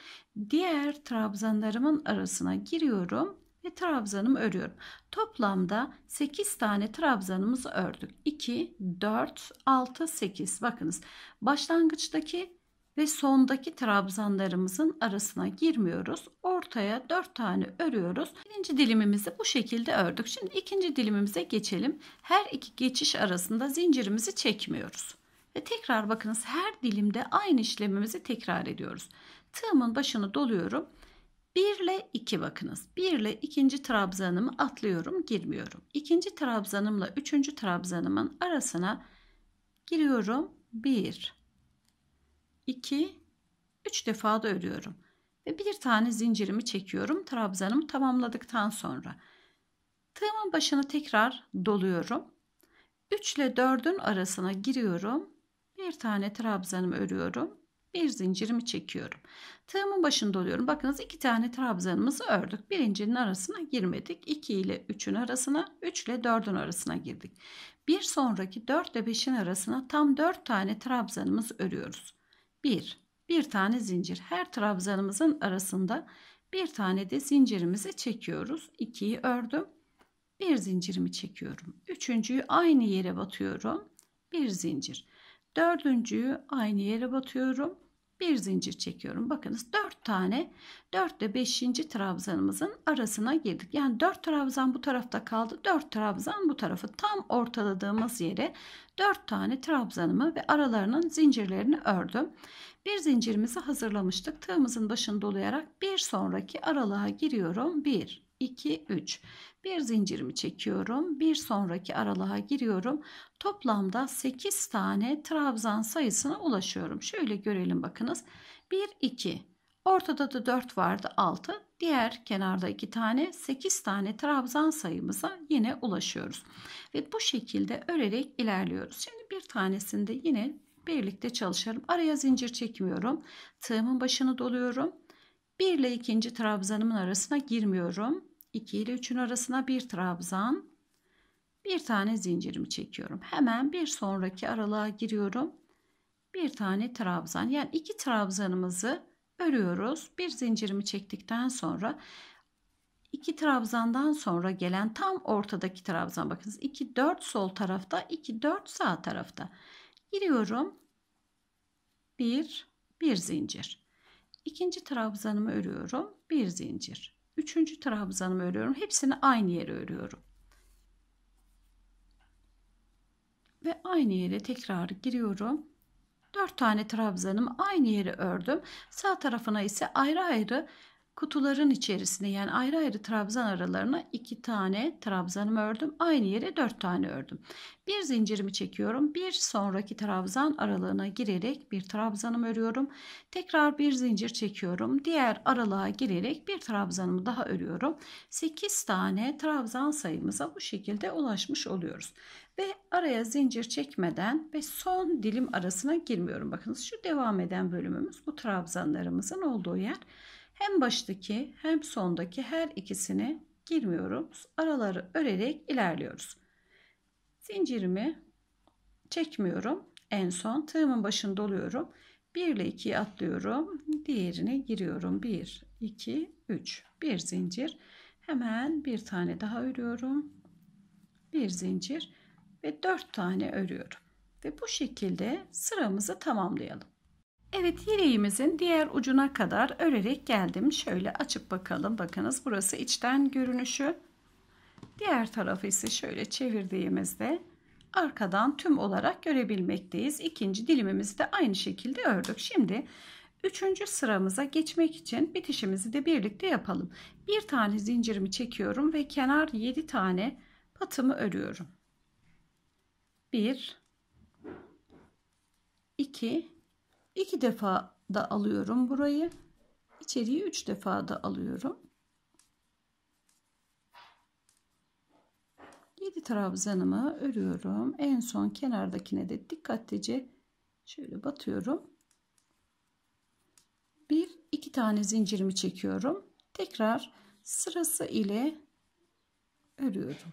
Diğer trabzanlarımın arasına giriyorum ve trabzanımı örüyorum. Toplamda 8 tane trabzanımızı ördük. 2, 4, 6, 8. Bakınız başlangıçtaki ve sondaki trabzanlarımızın arasına girmiyoruz. Ortaya 4 tane örüyoruz. Birinci dilimimizi bu şekilde ördük. Şimdi ikinci dilimimize geçelim. Her iki geçiş arasında zincirimizi çekmiyoruz. Ve tekrar bakınız her dilimde aynı işlemimizi tekrar ediyoruz. Tığımın başını doluyorum. 1 ile 2 bakınız. 1 ile ikinci trabzanımı atlıyorum, girmiyorum. İkinci trabzanımla üçüncü trabzanımın arasına giriyorum. 1, 2, 3 defa da örüyorum. Ve bir tane zincirimi çekiyorum. Trabzanımı tamamladıktan sonra. Tığımın başını tekrar doluyorum. 3 ile 4'ün arasına giriyorum bir tane trabzanımı örüyorum. Bir zincirimi çekiyorum. Tığımın başında oluyorum. Bakınız iki tane trabzanımızı ördük. Birincinin arasına girmedik. 2 ile 3'ün arasına, 3 ile 4'ün arasına girdik. Bir sonraki 4 ile 5'in arasına tam 4 tane trabzanımız örüyoruz. 1, bir tane zincir. Her trabzanımızın arasında bir tane de zincirimizi çekiyoruz. 2'yi ördüm. Bir zincirimi çekiyorum. Üçüncüyü aynı yere batıyorum. Bir zincir. Dördüncüyü aynı yere batıyorum. Bir zincir çekiyorum. Bakınız dört tane dört ile beşinci trabzanımızın arasına girdik. Yani dört trabzan bu tarafta kaldı. Dört trabzan bu tarafı tam ortaladığımız yere dört tane trabzanımı ve aralarının zincirlerini ördüm. Bir zincirimizi hazırlamıştık. Tığımızın başını dolayarak bir sonraki aralığa giriyorum. Bir, iki, üç bir zincirimi çekiyorum. Bir sonraki aralığa giriyorum. Toplamda 8 tane trabzan sayısına ulaşıyorum. Şöyle görelim bakınız. 1 2 Ortada da 4 vardı 6. Diğer kenarda 2 tane 8 tane trabzan sayımıza yine ulaşıyoruz. Ve bu şekilde örerek ilerliyoruz. Şimdi bir tanesinde yine birlikte çalışalım. Araya zincir çekmiyorum. Tığımın başını doluyorum. 1 ile 2. trabzanımın arasına girmiyorum. 2 ile 3'ün arasına bir trabzan, bir tane zincirimi çekiyorum. Hemen bir sonraki aralığa giriyorum. Bir tane trabzan yani iki trabzanımızı örüyoruz. Bir zincirimi çektikten sonra iki trabzandan sonra gelen tam ortadaki trabzan bakınız 2 4 sol tarafta 2 4 sağ tarafta giriyorum. Bir bir zincir. İkinci trabzanımı örüyorum. Bir zincir. Üçüncü trabzanımı örüyorum. Hepsini aynı yere örüyorum. Ve aynı yere tekrar giriyorum. Dört tane trabzanımı aynı yere ördüm. Sağ tarafına ise ayrı ayrı kutuların içerisine yani ayrı ayrı trabzan aralarına iki tane trabzanımı ördüm. Aynı yere dört tane ördüm. Bir zincirimi çekiyorum. Bir sonraki trabzan aralığına girerek bir trabzanım örüyorum. Tekrar bir zincir çekiyorum. Diğer aralığa girerek bir trabzanımı daha örüyorum. 8 tane trabzan sayımıza bu şekilde ulaşmış oluyoruz. Ve araya zincir çekmeden ve son dilim arasına girmiyorum. Bakınız şu devam eden bölümümüz bu trabzanlarımızın olduğu yer. Hem baştaki hem sondaki her ikisini girmiyoruz. Araları örerek ilerliyoruz. Zincirimi çekmiyorum. En son tığımın başını doluyorum. 1 ile 2'yi atlıyorum. Diğerine giriyorum. 1, 2, 3. Bir zincir. Hemen bir tane daha örüyorum. Bir zincir ve 4 tane örüyorum. Ve bu şekilde sıramızı tamamlayalım. Evet yeleğimizin diğer ucuna kadar örerek geldim. Şöyle açıp bakalım. Bakınız burası içten görünüşü. Diğer tarafı ise şöyle çevirdiğimizde arkadan tüm olarak görebilmekteyiz. İkinci dilimimizi de aynı şekilde ördük. Şimdi üçüncü sıramıza geçmek için bitişimizi de birlikte yapalım. Bir tane zincirimi çekiyorum ve kenar 7 tane patımı örüyorum. 1 2 iki defa da alıyorum burayı. İçeriği üç defa da alıyorum. Yedi trabzanımı örüyorum. En son kenardakine de dikkatlice şöyle batıyorum. Bir iki tane zincirimi çekiyorum. Tekrar sırası ile örüyorum.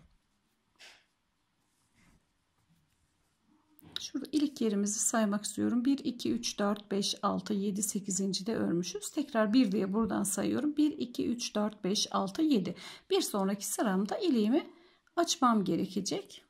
Şurada ilik yerimizi saymak istiyorum. 1, 2, 3, 4, 5, 6, 7, 8. de örmüşüz. Tekrar 1 diye buradan sayıyorum. 1, 2, 3, 4, 5, 6, 7. Bir sonraki sıramda iliğimi açmam gerekecek.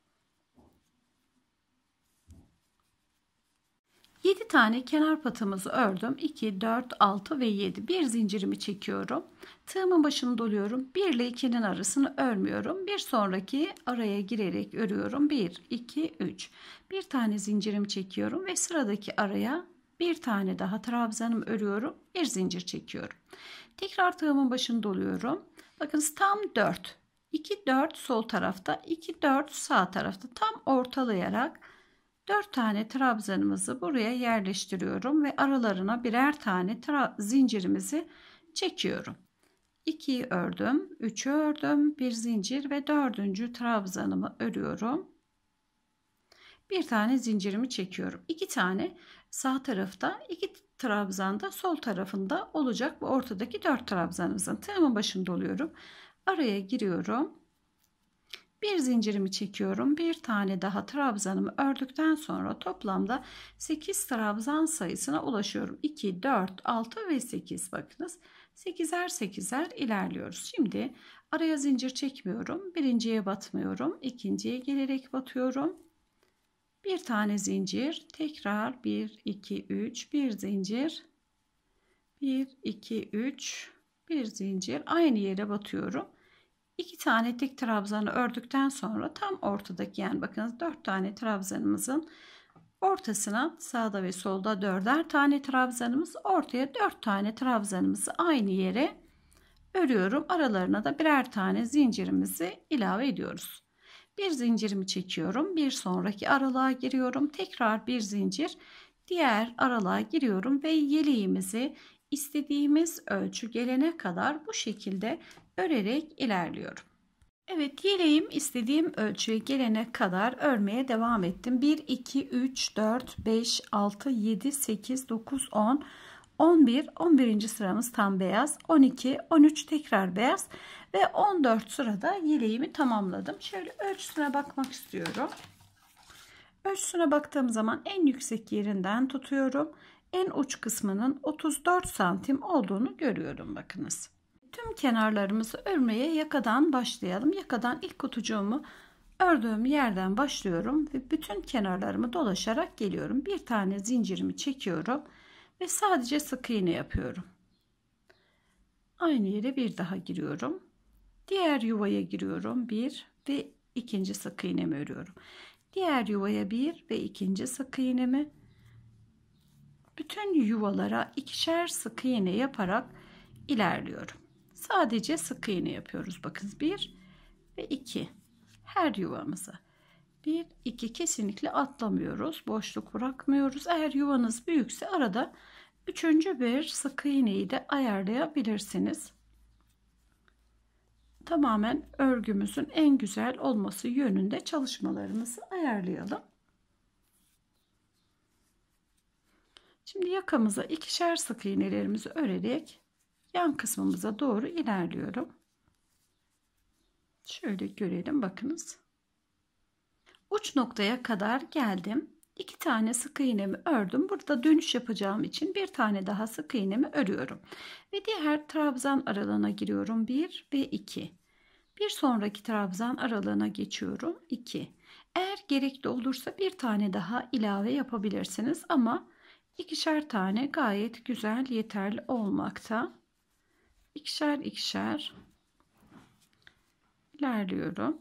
7 tane kenar patımızı ördüm. 2, 4, 6 ve 7. Bir zincirimi çekiyorum. Tığımın başını doluyorum. 1 ile 2'nin arasını örmüyorum. Bir sonraki araya girerek örüyorum. 1, 2, 3. Bir tane zincirimi çekiyorum ve sıradaki araya bir tane daha trabzanım örüyorum. Bir zincir çekiyorum. Tekrar tığımın başını doluyorum. Bakın tam 4. 2, 4 sol tarafta, 2, 4 sağ tarafta tam ortalayarak 4 tane trabzanımızı buraya yerleştiriyorum ve aralarına birer tane zincirimizi çekiyorum. 2'yi ördüm, 3'ü ördüm, bir zincir ve dördüncü trabzanımı örüyorum. Bir tane zincirimi çekiyorum. 2 tane sağ tarafta, 2 da sol tarafında olacak bu ortadaki 4 trabzanımızın tığımın başında oluyorum. Araya giriyorum bir zincirimi çekiyorum. Bir tane daha trabzanımı ördükten sonra toplamda 8 trabzan sayısına ulaşıyorum. 2, 4, 6 ve 8 bakınız. 8'er 8'er ilerliyoruz. Şimdi araya zincir çekmiyorum. Birinciye batmıyorum. ikinciye gelerek batıyorum. Bir tane zincir. Tekrar 1, 2, 3. Bir zincir. 1, 2, 3. Bir zincir. Aynı yere batıyorum. 2 tane dik trabzanı ördükten sonra tam ortadaki yani bakınız dört tane trabzanımızın ortasına sağda ve solda dörder tane trabzanımız ortaya dört tane trabzanımızı aynı yere örüyorum. Aralarına da birer tane zincirimizi ilave ediyoruz. Bir zincirimi çekiyorum. Bir sonraki aralığa giriyorum. Tekrar bir zincir diğer aralığa giriyorum ve yeleğimizi istediğimiz ölçü gelene kadar bu şekilde örerek ilerliyorum. Evet yeleğim istediğim ölçüye gelene kadar örmeye devam ettim. 1, 2, 3, 4, 5, 6, 7, 8, 9, 10, 11, 11. sıramız tam beyaz. 12, 13 tekrar beyaz ve 14 sırada yeleğimi tamamladım. Şöyle ölçüsüne bakmak istiyorum. Ölçüsüne baktığım zaman en yüksek yerinden tutuyorum. En uç kısmının 34 santim olduğunu görüyorum bakınız tüm kenarlarımızı örmeye yakadan başlayalım. Yakadan ilk kutucuğumu ördüğüm yerden başlıyorum ve bütün kenarlarımı dolaşarak geliyorum. Bir tane zincirimi çekiyorum ve sadece sık iğne yapıyorum. Aynı yere bir daha giriyorum. Diğer yuvaya giriyorum. Bir ve ikinci sık iğnemi örüyorum. Diğer yuvaya bir ve ikinci sık iğnemi bütün yuvalara ikişer sık iğne yaparak ilerliyorum. Sadece sık iğne yapıyoruz. Bakın 1 ve 2. Her yuvamıza. 1, 2 kesinlikle atlamıyoruz. Boşluk bırakmıyoruz. Eğer yuvanız büyükse arada üçüncü bir sık iğneyi de ayarlayabilirsiniz. Tamamen örgümüzün en güzel olması yönünde çalışmalarımızı ayarlayalım. Şimdi yakamıza ikişer sık iğnelerimizi örerek yan kısmımıza doğru ilerliyorum. Şöyle görelim bakınız. Uç noktaya kadar geldim. İki tane sık iğnemi ördüm. Burada dönüş yapacağım için bir tane daha sık iğnemi örüyorum. Ve diğer trabzan aralığına giriyorum. 1 ve 2. Bir sonraki trabzan aralığına geçiyorum. 2. Eğer gerekli olursa bir tane daha ilave yapabilirsiniz ama ikişer tane gayet güzel yeterli olmakta ikişer ikişer ilerliyorum.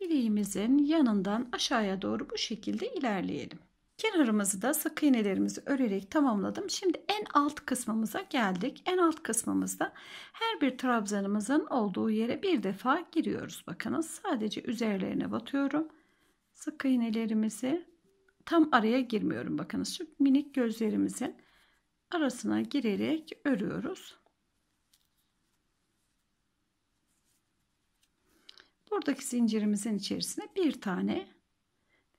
Bileğimizin yanından aşağıya doğru bu şekilde ilerleyelim. Kenarımızı da sık iğnelerimizi örerek tamamladım. Şimdi en alt kısmımıza geldik. En alt kısmımızda her bir trabzanımızın olduğu yere bir defa giriyoruz. Bakınız sadece üzerlerine batıyorum. Sık iğnelerimizi tam araya girmiyorum. Bakınız şu minik gözlerimizin arasına girerek örüyoruz. Buradaki zincirimizin içerisine bir tane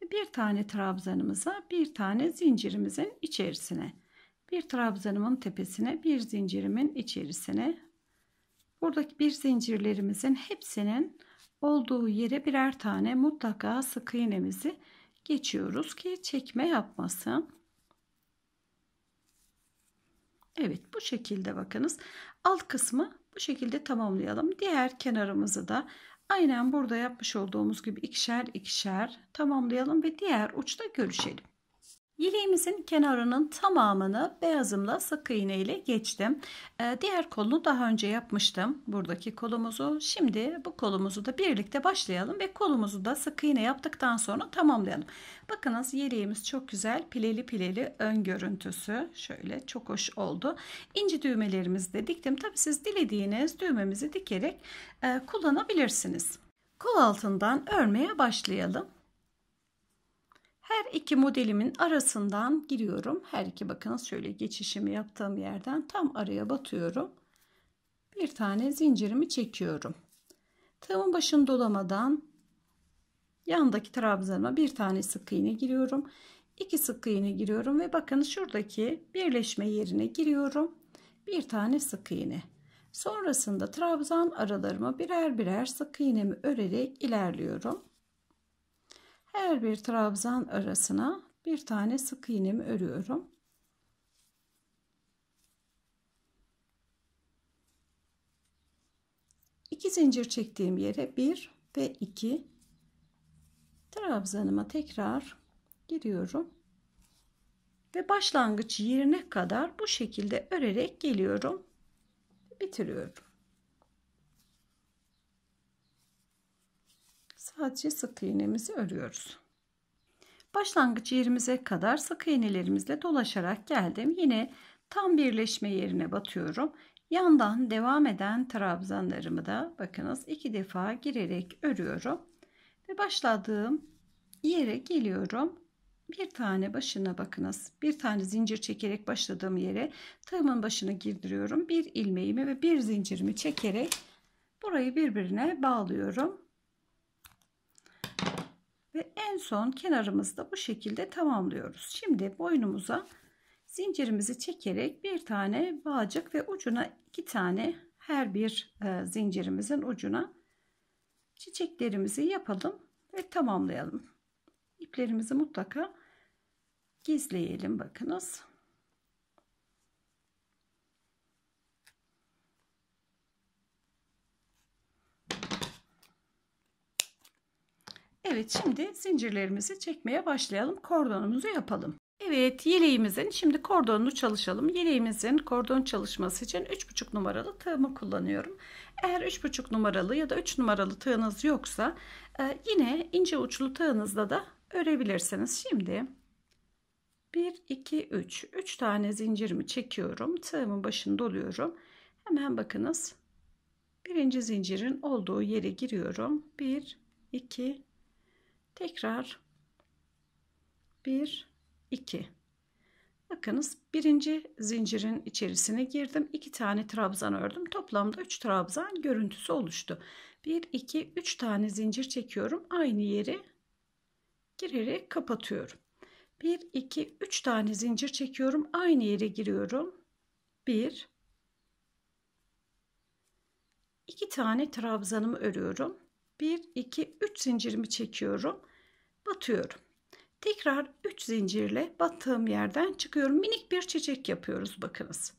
ve bir tane trabzanımıza bir tane zincirimizin içerisine bir trabzanımın tepesine bir zincirimin içerisine buradaki bir zincirlerimizin hepsinin olduğu yere birer tane mutlaka sık iğnemizi geçiyoruz ki çekme yapmasın Evet bu şekilde bakınız. Alt kısmı bu şekilde tamamlayalım. Diğer kenarımızı da aynen burada yapmış olduğumuz gibi ikişer ikişer tamamlayalım ve diğer uçta görüşelim. Yeleğimizin kenarının tamamını beyazımla sık iğne ile geçtim. Ee, diğer kolunu daha önce yapmıştım. Buradaki kolumuzu. Şimdi bu kolumuzu da birlikte başlayalım ve kolumuzu da sık iğne yaptıktan sonra tamamlayalım. Bakınız yeleğimiz çok güzel pileli pileli ön görüntüsü. Şöyle çok hoş oldu. İnci düğmelerimizi de diktim. Tabi siz dilediğiniz düğmemizi dikerek e, kullanabilirsiniz. Kol altından örmeye başlayalım. Her iki modelimin arasından giriyorum. Her iki bakın şöyle geçişimi yaptığım yerden tam araya batıyorum. Bir tane zincirimi çekiyorum. Tığımın başını dolamadan yandaki trabzanıma bir tane sık iğne giriyorum. İki sık iğne giriyorum ve bakın şuradaki birleşme yerine giriyorum. Bir tane sık iğne. Sonrasında trabzan aralarıma birer birer sık iğnemi örerek ilerliyorum. Her bir trabzan arasına bir tane sık iğnemi örüyorum. İki zincir çektiğim yere bir ve iki trabzanıma tekrar giriyorum ve başlangıç yerine kadar bu şekilde örerek geliyorum bitiriyorum sadece sık iğnemizi örüyoruz. Başlangıç yerimize kadar sık iğnelerimizle dolaşarak geldim. Yine tam birleşme yerine batıyorum. Yandan devam eden trabzanlarımı da bakınız iki defa girerek örüyorum. Ve başladığım yere geliyorum. Bir tane başına bakınız. Bir tane zincir çekerek başladığım yere tığımın başına girdiriyorum. Bir ilmeğimi ve bir zincirimi çekerek burayı birbirine bağlıyorum. Ve en son kenarımızda bu şekilde tamamlıyoruz. Şimdi boynumuza zincirimizi çekerek bir tane bağcık ve ucuna iki tane her bir e, zincirimizin ucuna çiçeklerimizi yapalım ve tamamlayalım. İplerimizi mutlaka gizleyelim bakınız. Evet şimdi zincirlerimizi çekmeye başlayalım. Kordonumuzu yapalım. Evet yeleğimizin şimdi kordonunu çalışalım. Yeleğimizin kordon çalışması için 3,5 numaralı tığımı kullanıyorum. Eğer 3,5 numaralı ya da 3 numaralı tığınız yoksa e, yine ince uçlu tığınızda da örebilirsiniz. Şimdi 1, 2, 3. 3 tane zincirimi çekiyorum. Tığımın başını doluyorum. Hemen bakınız. Birinci zincirin olduğu yere giriyorum. 1, 2, tekrar 1 2 bakınız birinci zincirin içerisine girdim 2 tane trabzan ördüm toplamda 3 trabzan görüntüsü oluştu 1 2 3 tane zincir çekiyorum aynı yeri girerek kapatıyorum 1 2 3 tane zincir çekiyorum aynı yere giriyorum 1 2 tane trabzanımı örüyorum 1 2 3 zincirimi çekiyorum batıyorum. Tekrar 3 zincirle battığım yerden çıkıyorum. Minik bir çiçek yapıyoruz bakınız.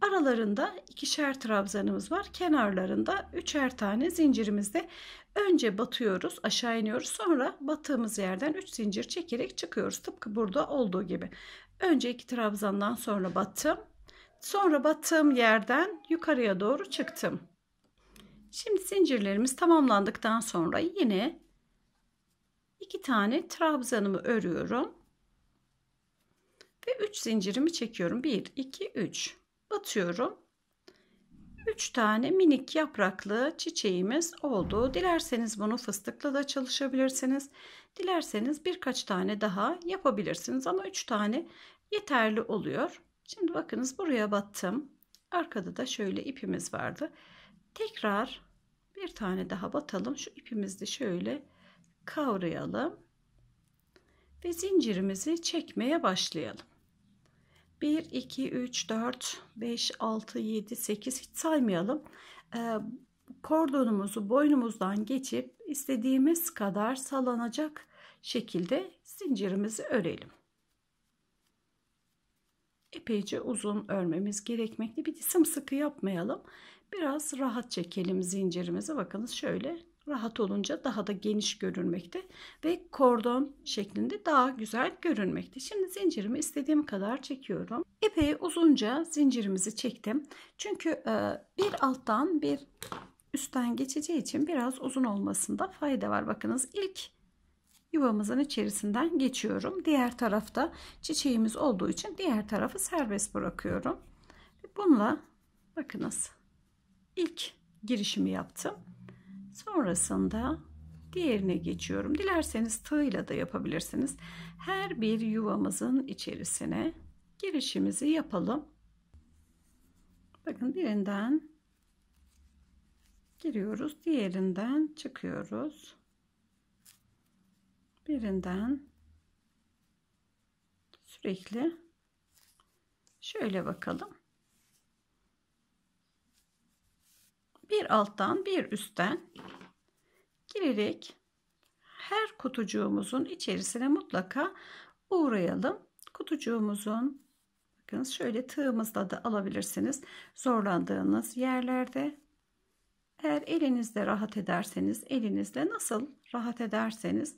Aralarında ikişer trabzanımız var. Kenarlarında üçer tane zincirimizde önce batıyoruz, aşağı iniyoruz. Sonra battığımız yerden 3 zincir çekerek çıkıyoruz. Tıpkı burada olduğu gibi. Önce iki trabzandan sonra battım. Sonra battığım yerden yukarıya doğru çıktım. Şimdi zincirlerimiz tamamlandıktan sonra yine iki tane trabzanımı örüyorum. Ve 3 zincirimi çekiyorum. 1, 2, 3. Batıyorum. 3 tane minik yapraklı çiçeğimiz oldu. Dilerseniz bunu fıstıkla da çalışabilirsiniz. Dilerseniz birkaç tane daha yapabilirsiniz ama 3 tane yeterli oluyor. Şimdi bakınız buraya battım. Arkada da şöyle ipimiz vardı. Tekrar bir tane daha batalım. Şu ipimizi de şöyle kavrayalım ve zincirimizi çekmeye başlayalım. 1, 2, 3, 4, 5, 6, 7, 8 hiç saymayalım. Ee, kordonumuzu boynumuzdan geçip istediğimiz kadar sallanacak şekilde zincirimizi örelim. Epeyce uzun örmemiz gerekmekte. Bir de sımsıkı yapmayalım. Biraz rahat çekelim zincirimizi. Bakınız şöyle rahat olunca daha da geniş görünmekte ve kordon şeklinde daha güzel görünmekte. Şimdi zincirimi istediğim kadar çekiyorum. Epey uzunca zincirimizi çektim. Çünkü e, bir alttan bir üstten geçeceği için biraz uzun olmasında fayda var. Bakınız ilk yuvamızın içerisinden geçiyorum. Diğer tarafta çiçeğimiz olduğu için diğer tarafı serbest bırakıyorum. Bununla bakınız ilk girişimi yaptım. Sonrasında diğerine geçiyorum. Dilerseniz tığla da yapabilirsiniz. Her bir yuvamızın içerisine girişimizi yapalım. Bakın birinden giriyoruz. Diğerinden çıkıyoruz. Birinden sürekli şöyle bakalım. bir alttan bir üstten girerek her kutucuğumuzun içerisine mutlaka uğrayalım. Kutucuğumuzun bakın şöyle tığımızla da alabilirsiniz. Zorlandığınız yerlerde eğer elinizle rahat ederseniz elinizle nasıl rahat ederseniz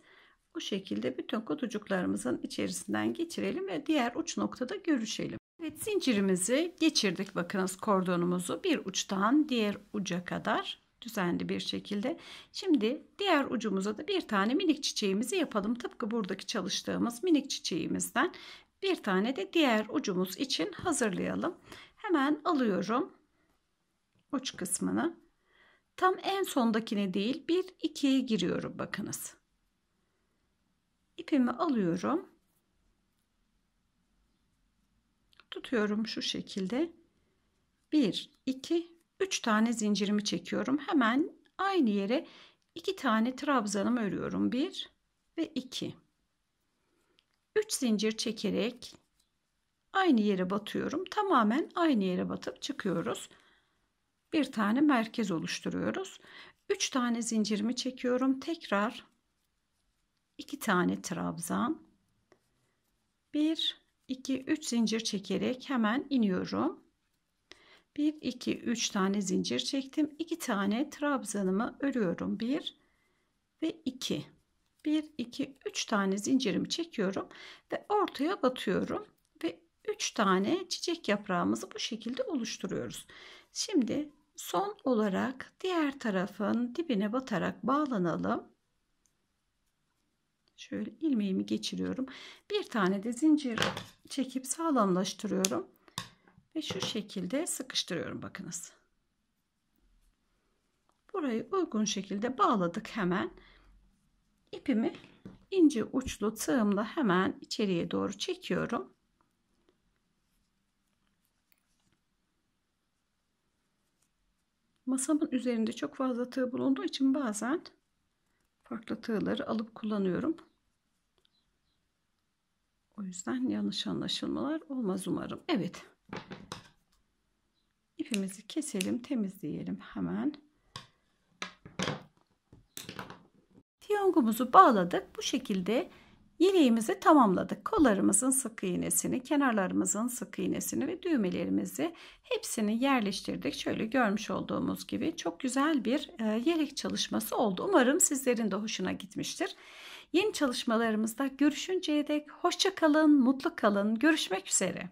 bu şekilde bütün kutucuklarımızın içerisinden geçirelim ve diğer uç noktada görüşelim. Evet zincirimizi geçirdik bakınız kordonumuzu bir uçtan diğer uca kadar düzenli bir şekilde. Şimdi diğer ucumuza da bir tane minik çiçeğimizi yapalım. Tıpkı buradaki çalıştığımız minik çiçeğimizden bir tane de diğer ucumuz için hazırlayalım. Hemen alıyorum uç kısmını. Tam en sondakine değil bir ikiye giriyorum bakınız. İpimi alıyorum. tutuyorum şu şekilde. 1, 2, 3 tane zincirimi çekiyorum. Hemen aynı yere 2 tane trabzanımı örüyorum. 1 ve 2. 3 zincir çekerek aynı yere batıyorum. Tamamen aynı yere batıp çıkıyoruz. Bir tane merkez oluşturuyoruz. 3 tane zincirimi çekiyorum. Tekrar 2 tane trabzan. 1 2 3 zincir çekerek hemen iniyorum. 1 2 3 tane zincir çektim. 2 tane trabzanımı örüyorum. 1 ve 2. 1 2 3 tane zincirimi çekiyorum ve ortaya batıyorum ve 3 tane çiçek yaprağımızı bu şekilde oluşturuyoruz. Şimdi son olarak diğer tarafın dibine batarak bağlanalım. Şöyle ilmeğimi geçiriyorum. Bir tane de zincir çekip sağlamlaştırıyorum. Ve şu şekilde sıkıştırıyorum bakınız. Burayı uygun şekilde bağladık hemen. ipimi ince uçlu tığımla hemen içeriye doğru çekiyorum. Masamın üzerinde çok fazla tığ bulunduğu için bazen farklı tığları alıp kullanıyorum. O yüzden yanlış anlaşılmalar olmaz umarım. Evet. İpimizi keselim, temizleyelim hemen. Tiyongumuzu bağladık. Bu şekilde yeleğimizi tamamladık. Kollarımızın sık iğnesini, kenarlarımızın sık iğnesini ve düğmelerimizi hepsini yerleştirdik. Şöyle görmüş olduğumuz gibi çok güzel bir e, yelek çalışması oldu. Umarım sizlerin de hoşuna gitmiştir. Yeni çalışmalarımızda görüşünceye dek hoşça kalın, mutlu kalın. Görüşmek üzere.